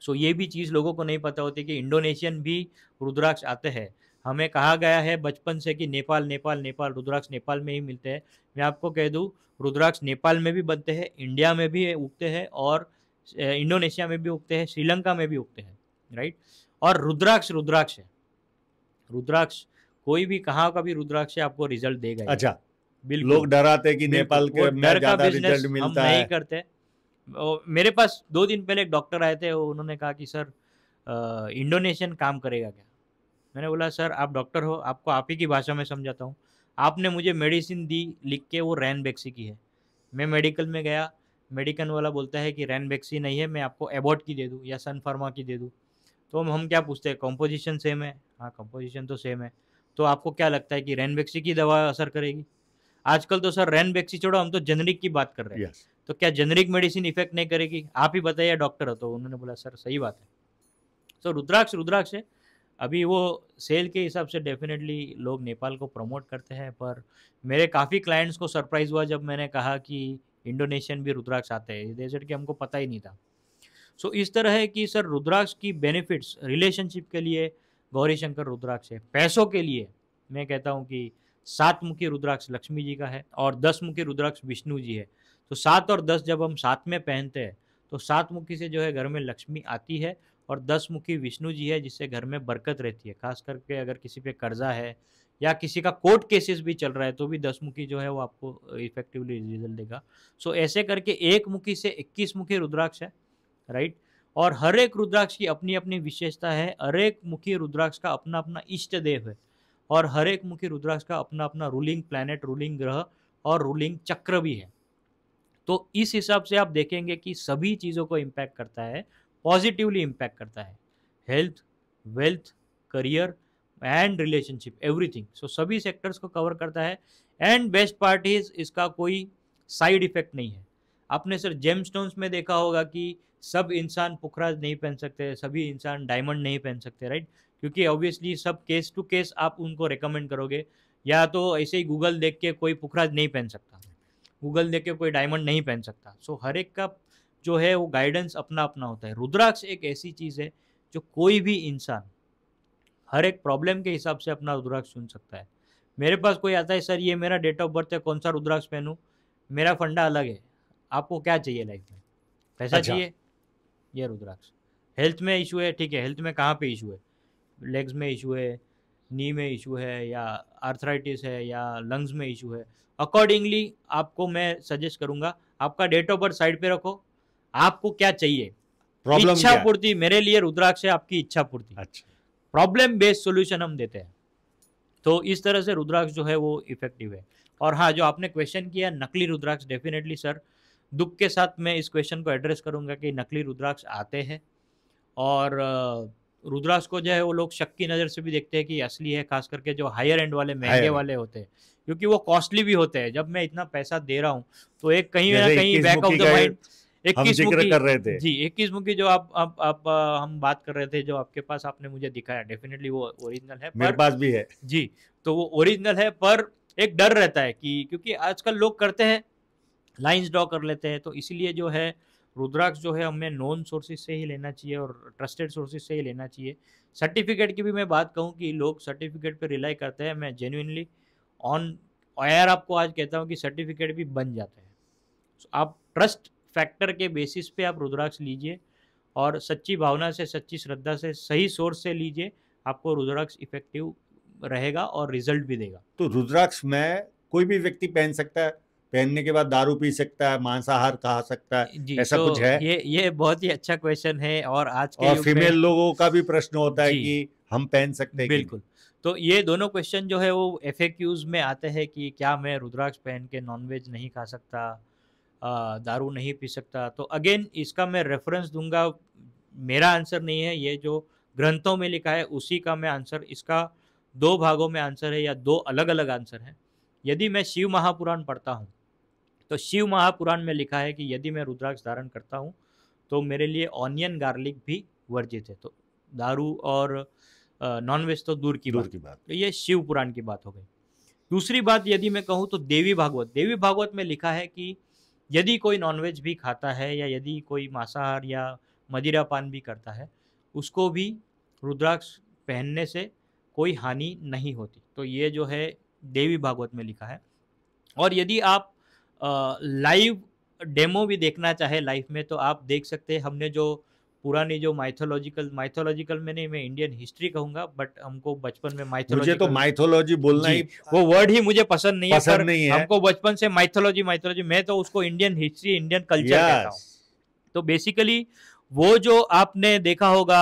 सो so, ये भी चीज़ लोगों को नहीं पता होती कि इंडोनेशियन भी रुद्राक्ष आते हैं हमें कहा गया है बचपन से कि नेपाल नेपाल नेपाल रुद्राक्ष नेपाल में ही मिलते हैं मैं आपको कह दूँ रुद्राक्ष नेपाल में भी बनते हैं इंडिया में भी उगते हैं और इंडोनेशिया में भी उगते हैं श्रीलंका में भी उगते हैं राइट और रुद्राक्ष रुद्राक्ष है रुद्राक्ष कोई भी कहाँ का भी रुद्राक्ष आपको रिजल्ट देगा अच्छा लोग डराते कि नेपाल के डर का बिजनेस हम नहीं करते मेरे पास दो दिन पहले एक डॉक्टर आए थे उन्होंने कहा कि सर इंडोनेशियन काम करेगा क्या मैंने बोला सर आप डॉक्टर हो आपको आप ही की भाषा में समझाता हूँ आपने मुझे मेडिसिन दी लिख के वो रैन बैक्सी की है मैं मेडिकल में गया मेडिकल वाला बोलता है कि रैन बैक्सी नहीं है मैं आपको एबॉट की दे दूँ या सन फार्मा की दे दूँ तो हम क्या पूछते हैं कंपोजिशन सेम है हाँ कंपोजिशन तो सेम है तो आपको क्या लगता है कि रैन बैक्सी की दवा असर करेगी आजकल तो सर रैन बेक्सी छोड़ो हम तो जेनरिक की बात कर रहे हैं yes. तो क्या जेनरिक मेडिसिन इफेक्ट नहीं करेगी आप ही बताइए डॉक्टर हो तो उन्होंने बोला सर सही बात है सर तो रुद्राक्ष रुद्राक्ष है अभी वो सेल के हिसाब से डेफिनेटली लोग नेपाल को प्रमोट करते हैं पर मेरे काफ़ी क्लाइंट्स को सरप्राइज़ हुआ जब मैंने कहा कि इंडोनेशियन भी रुद्राक्ष आते हैं जैसे कि हमको पता ही नहीं था सो इस तरह है कि सर रुद्राक्ष की बेनिफिट्स रिलेशनशिप के लिए गौरी शंकर रुद्राक्ष है पैसों के लिए मैं कहता हूँ कि सात मुखी रुद्राक्ष लक्ष्मी जी का है और दस मुखी रुद्राक्ष विष्णु जी है तो सात और दस जब हम साथ में पहनते हैं तो सात मुखी से जो है घर में लक्ष्मी आती है और दस मुखी विष्णु जी है जिससे घर में बरकत रहती है खास करके अगर किसी पे कर्जा है या किसी का कोर्ट केसेस भी चल रहा है तो भी दस मुखी जो है वो आपको इफेक्टिवली रिजल्ट देगा सो ऐसे करके एक मुखी से इक्कीस मुखी रुद्राक्ष है राइट और हर एक रुद्राक्ष की अपनी अपनी विशेषता है हर एक मुखी रुद्राक्ष का अपना अपना इष्ट देव है और हर एक मुखी रुद्राक्ष का अपना अपना रूलिंग प्लैनेट रूलिंग ग्रह और रूलिंग चक्र भी है तो इस हिसाब से आप देखेंगे कि सभी चीज़ों को इम्पैक्ट करता है पॉजिटिवली इम्पैक्ट करता है health wealth career and relationship everything so सभी सेक्टर्स को कवर करता है एंड बेस्ट पार्ट इज इसका कोई साइड इफेक्ट नहीं है आपने सर जेम स्टोन्स में देखा होगा कि सब इंसान पुखराज नहीं पहन सकते सभी इंसान डायमंड नहीं पहन सकते राइट क्योंकि ऑब्वियसली सब केस टू केस आप उनको रिकमेंड करोगे या तो ऐसे ही गूगल देख के कोई पुखराज नहीं पहन सकता गूगल देख के कोई डायमंड नहीं पहन सकता सो so, हर एक का जो है वो गाइडेंस अपना अपना होता है रुद्राक्ष एक ऐसी चीज़ है जो कोई भी इंसान हर एक प्रॉब्लम के हिसाब से अपना रुद्राक्ष चुन सकता है मेरे पास कोई आता है सर ये मेरा डेट ऑफ बर्थ है कौन सा रुद्राक्ष पहनूँ मेरा फंडा अलग है आपको क्या चाहिए लाइफ में पैसा अच्छा। चाहिए ये रुद्राक्ष हेल्थ में इशू है ठीक है हेल्थ में कहाँ पे इशू है लेग्स में इशू है नी में इशू है या आर्थराइटिस है या लंग्स में इशू है अकॉर्डिंगली आपको मैं सजेस्ट करूंगा आपका डेट ऑफ बर्थ साइड पे रखो आपको क्या चाहिए प्रॉब्लम इच्छा पूर्ति मेरे लिए रुद्राक्ष है आपकी इच्छा पूर्ति अच्छा प्रॉब्लम बेस्ड सोल्यूशन हम देते हैं तो इस तरह से रुद्राक्ष जो है वो इफेक्टिव है और हाँ जो आपने क्वेश्चन किया नकली रुद्राक्ष डेफिनेटली सर दुख के साथ मैं इस क्वेश्चन को एड्रेस करूंगा कि नकली रुद्राक्ष आते हैं और रुद्रास को जो है वो लोग शक की नज़र से भी देखते हैं कि असली है खास करके जो हायर एंड वाले महंगे वाले होते हैं क्योंकि वो कॉस्टली भी होते हैं जब मैं इतना पैसा दे रहा हूँ तो एक कहीं ना कहीं बैक ऑफ द माइंड इक्कीस मुखी कर रहे थे जी इक्कीस मुखी जो आप आप, आप आप हम बात कर रहे थे जो आपके पास आपने मुझे दिखाया डेफिनेटली वो ओरिजिनल है मेरे पास भी है जी तो वो ओरिजिनल है पर एक डर रहता है कि क्योंकि आजकल लोग करते हैं लाइंस ड्रॉ कर लेते हैं तो इसलिए जो है रुद्राक्ष जो है हमें नॉन सोर्सेज से ही लेना चाहिए और ट्रस्टेड सोर्सेज से ही लेना चाहिए सर्टिफिकेट की भी मैं बात कहूँ कि लोग सर्टिफिकेट पर रिलाई करते हैं मैं जेन्यूनली ऑन एयर आपको आज कहता हूँ कि सर्टिफिकेट भी बन जाते हैं तो आप ट्रस्ट फैक्टर के बेसिस पे आप रुद्राक्ष लीजिए और सच्ची भावना से सच्ची श्रद्धा से सही सोर्स से लीजिए आपको रुद्राक्ष इफेक्टिव रहेगा और रिजल्ट भी देगा तो रुद्राक्ष में कोई भी व्यक्ति पहन सकता है पहनने के बाद दारू पी सकता है मांसाहार खा सकता है ऐसा तो कुछ है ये ये बहुत ही अच्छा क्वेश्चन है और आज के और फीमेल लोगों का भी प्रश्न होता है कि हम पहन सकते हैं बिल्कुल तो ये दोनों क्वेश्चन जो है वो एफ में आते हैं कि क्या मैं रुद्राक्ष पहन के नॉनवेज नहीं खा सकता दारू नहीं पी सकता तो अगेन इसका मैं रेफरेंस दूंगा मेरा आंसर नहीं है ये जो ग्रंथों में लिखा है उसी का मैं आंसर इसका दो भागों में आंसर है या दो अलग अलग आंसर है यदि मैं शिव महापुराण पढ़ता हूँ तो शिव महापुराण में लिखा है कि यदि मैं रुद्राक्ष धारण करता हूँ तो मेरे लिए ऑनियन गार्लिक भी वर्जित है तो दारू और नॉनवेज तो दूर की दूर बात की बात तो ये शिव पुराण की बात हो गई दूसरी बात यदि मैं कहूँ तो देवी भागवत देवी भागवत में लिखा है कि यदि कोई नॉनवेज भी खाता है या यदि कोई मांसाहार या मदिरा पान भी करता है उसको भी रुद्राक्ष पहनने से कोई हानि नहीं होती तो ये जो है देवी भागवत में लिखा है और यदि आप लाइव डेमो भी देखना चाहे लाइफ में तो आप देख सकते हैं हमने जो पुरानी जो माइथोलॉजिकल माइथोलॉजिकल में नहीं मैं इंडियन हिस्ट्री कहूंगा बट हमको बचपन में माइथोलॉजी मुझे तो माइथोलॉजी बोलना ही वो वर्ड ही मुझे पसंद नहीं पसंद है नहीं है हमको बचपन से माइथोलॉजी माइथोलॉजी मैं तो उसको इंडियन हिस्ट्री इंडियन कल्चर कहता हूँ तो बेसिकली वो जो आपने देखा होगा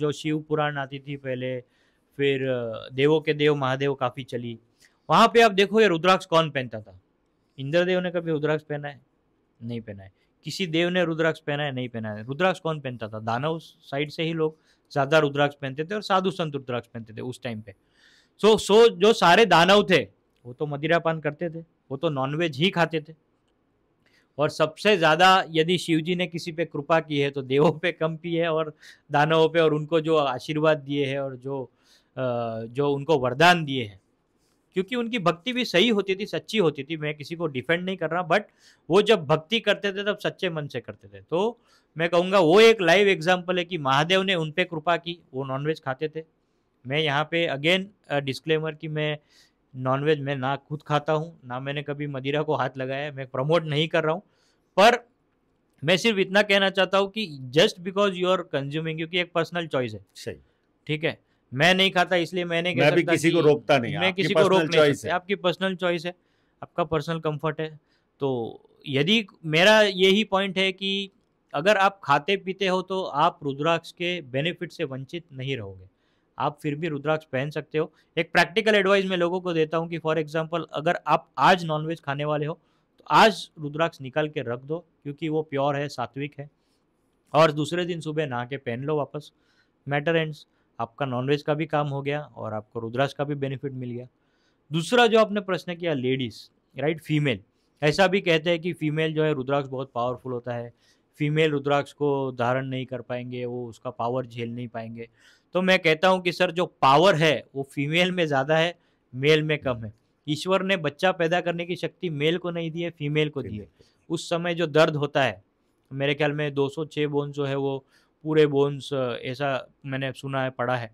जो शिव पुराण आती थी पहले फिर देवों के देव महादेव काफी चली वहां पे आप देखो ये रुद्राक्ष कौन पहनता था इंद्रदेव ने कभी रुद्राक्ष पहना है नहीं पहना है किसी देव ने रुद्राक्ष पहना है नहीं पहना है रुद्राक्ष कौन पहनता था दानव साइड से ही लोग ज्यादा रुद्राक्ष पहनते थे और साधु संत रुद्राक्ष पहनते थे उस टाइम पे सो सो जो सारे दानव थे वो तो मदिरापान करते थे वो तो नॉनवेज ही खाते थे और सबसे ज़्यादा यदि शिव जी ने किसी पे कृपा की है तो देवों पे कम की है और दानवों पे और उनको जो आशीर्वाद दिए हैं और जो जो उनको वरदान दिए हैं क्योंकि उनकी भक्ति भी सही होती थी सच्ची होती थी मैं किसी को डिफेंड नहीं कर रहा बट वो जब भक्ति करते थे तब सच्चे मन से करते थे तो मैं कहूँगा वो एक लाइव एग्जाम्पल है कि महादेव ने उन पर कृपा की वो नॉनवेज खाते थे मैं यहाँ पे अगेन डिस्क्लेमर कि मैं नॉनवेज मैं ना खुद खाता हूँ ना मैंने कभी मदिरा को हाथ लगाया मैं प्रमोट नहीं कर रहा हूँ पर मैं सिर्फ इतना कहना चाहता हूँ कि just because you are consuming क्योंकि एक पर्सनल चॉइस है सही ठीक है मैं नहीं खाता इसलिए मैंने मैं भी किसी को रोकता नहीं मैं किसी को रोक नहीं सकता आपकी पर्सनल चॉइस है आपका पर्सनल कंफर्ट है तो यदि मेरा यही पॉइंट है कि अगर आप खाते पीते हो तो आप रुद्राक्ष के बेनिफिट से वंचित नहीं रहोगे आप फिर भी रुद्राक्ष पहन सकते हो एक प्रैक्टिकल एडवाइस मैं लोगों को देता हूँ कि फॉर एग्जाम्पल अगर आप आज नॉनवेज खाने वाले हो तो आज रुद्राक्ष निकाल के रख दो क्योंकि वो प्योर है सात्विक है और दूसरे दिन सुबह नहा के पहन लो वापस मैटर एंड्स आपका नॉनवेज का भी काम हो गया और आपको रुद्राक्ष का भी बेनिफिट मिल गया दूसरा जो आपने प्रश्न किया लेडीज़ राइट फीमेल ऐसा भी कहते हैं कि फीमेल जो है रुद्राक्ष बहुत पावरफुल होता है फीमेल रुद्राक्ष को धारण नहीं कर पाएंगे वो उसका पावर झेल नहीं पाएंगे तो मैं कहता हूँ कि सर जो पावर है वो फीमेल में ज़्यादा है मेल में कम है ईश्वर ने बच्चा पैदा करने की शक्ति मेल को नहीं दी है फीमेल को दी है उस समय जो दर्द होता है मेरे ख्याल में 206 बोन जो है वो पूरे बोन्स ऐसा मैंने सुना है पढ़ा है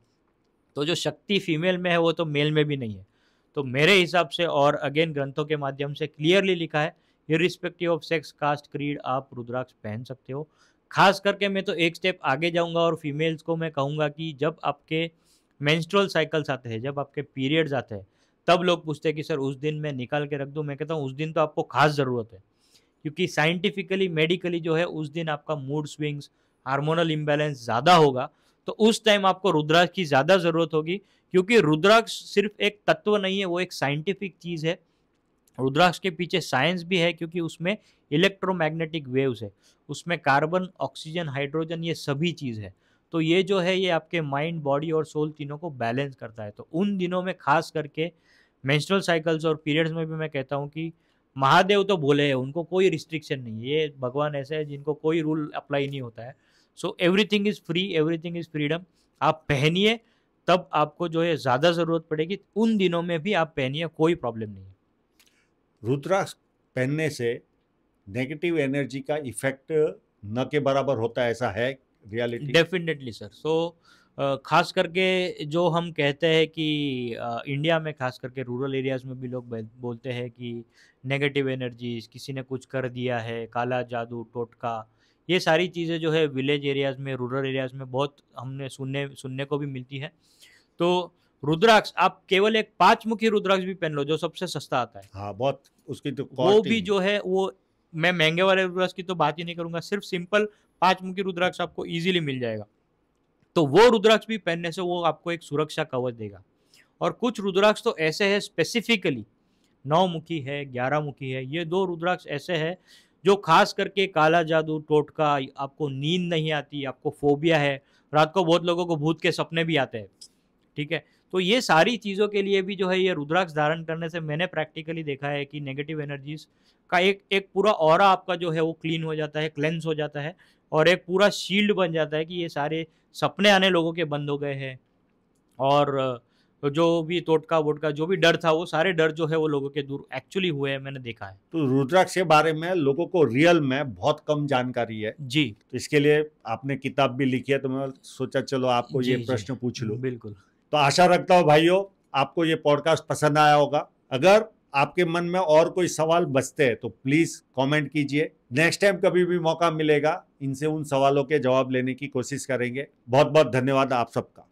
तो जो शक्ति फीमेल में है वो तो मेल में भी नहीं है तो मेरे हिसाब से और अगेन ग्रंथों के माध्यम से क्लियरली लिखा है irrespective of sex caste creed आप रुद्राक्ष पहन सकते हो खास करके मैं तो एक स्टेप आगे जाऊंगा और फीमेल्स को मैं कहूंगा कि जब आपके मेंस्ट्रुअल साइकिल्स आते हैं जब आपके पीरियड्स आते हैं तब लोग पूछते हैं कि सर उस दिन मैं निकाल के रख दूँ मैं कहता हूँ उस दिन तो आपको खास ज़रूरत है क्योंकि साइंटिफिकली मेडिकली जो है उस दिन आपका मूड स्विंग्स हार्मोनल इम्बैलेंस ज़्यादा होगा तो उस टाइम आपको रुद्राक्ष की ज़्यादा ज़रूरत होगी क्योंकि रुद्राक्ष सिर्फ एक तत्व नहीं है वो एक साइंटिफिक चीज़ है रुद्राक्ष के पीछे साइंस भी है क्योंकि उसमें इलेक्ट्रोमैग्नेटिक वेव्स है उसमें कार्बन ऑक्सीजन हाइड्रोजन ये सभी चीज़ है तो ये जो है ये आपके माइंड बॉडी और सोल तीनों को बैलेंस करता है तो उन दिनों में खास करके मेंस्ट्रुअल साइकिल्स और पीरियड्स में भी मैं कहता हूँ कि महादेव तो बोले हैं उनको कोई रिस्ट्रिक्शन नहीं है ये भगवान ऐसे है जिनको कोई रूल अप्लाई नहीं होता है so everything is free everything is freedom आप पहनिए तब आपको जो है ज़्यादा ज़रूरत पड़ेगी उन दिनों में भी आप पहनिए कोई प्रॉब्लम नहीं है रुद्राक्ष पहनने से नेगेटिव एनर्जी का इफेक्ट न के बराबर होता ऐसा है रियलिटी डेफिनेटली सर सो खास करके जो हम कहते हैं कि इंडिया में खास करके रूरल एरियाज़ में भी लोग बोलते हैं कि नेगेटिव एनर्जीज किसी ने कुछ कर दिया है काला जादू टोटका ये सारी चीज़ें जो है विलेज एरियाज़ में रूरल एरियाज़ में बहुत हमने सुनने सुनने को भी मिलती है तो रुद्राक्ष आप केवल एक पांच मुखी रुद्राक्ष भी पहन लो जो सबसे सस्ता आता है हाँ बहुत उसकी तो वो भी जो है वो मैं महंगे वाले रुद्राक्ष की तो बात ही नहीं करूंगा सिर्फ सिंपल पांच मुखी रुद्राक्ष आपको इजीली मिल जाएगा तो वो रुद्राक्ष भी पहनने से वो आपको एक सुरक्षा कवच देगा और कुछ रुद्राक्ष तो ऐसे है स्पेसिफिकली नौ मुखी है ग्यारह मुखी है ये दो रुद्राक्ष ऐसे है जो खास करके काला जादू टोटका आपको नींद नहीं आती आपको फोबिया है रात को बहुत लोगों को भूत के सपने भी आते हैं ठीक है तो ये सारी चीज़ों के लिए भी जो है ये रुद्राक्ष धारण करने से मैंने प्रैक्टिकली देखा है कि नेगेटिव एनर्जीज का एक एक पूरा और आपका जो है वो क्लीन हो जाता है क्लेंस हो जाता है और एक पूरा शील्ड बन जाता है कि ये सारे सपने आने लोगों के बंद हो गए हैं और तो जो भी तोटका वोटका जो भी डर था वो सारे डर जो है वो लोगों के दूर एक्चुअली हुए हैं मैंने देखा है तो रुद्राक्ष के बारे में लोगों को रियल में बहुत कम जानकारी है जी तो इसके लिए आपने किताब भी लिखी है तो मैं सोचा चलो आपको ये प्रश्न पूछ लो बिल्कुल तो आशा रखता हूँ भाइयों आपको ये पॉडकास्ट पसंद आया होगा अगर आपके मन में और कोई सवाल बचते हैं तो प्लीज़ कमेंट कीजिए नेक्स्ट टाइम कभी भी मौका मिलेगा इनसे उन सवालों के जवाब लेने की कोशिश करेंगे बहुत बहुत धन्यवाद आप सबका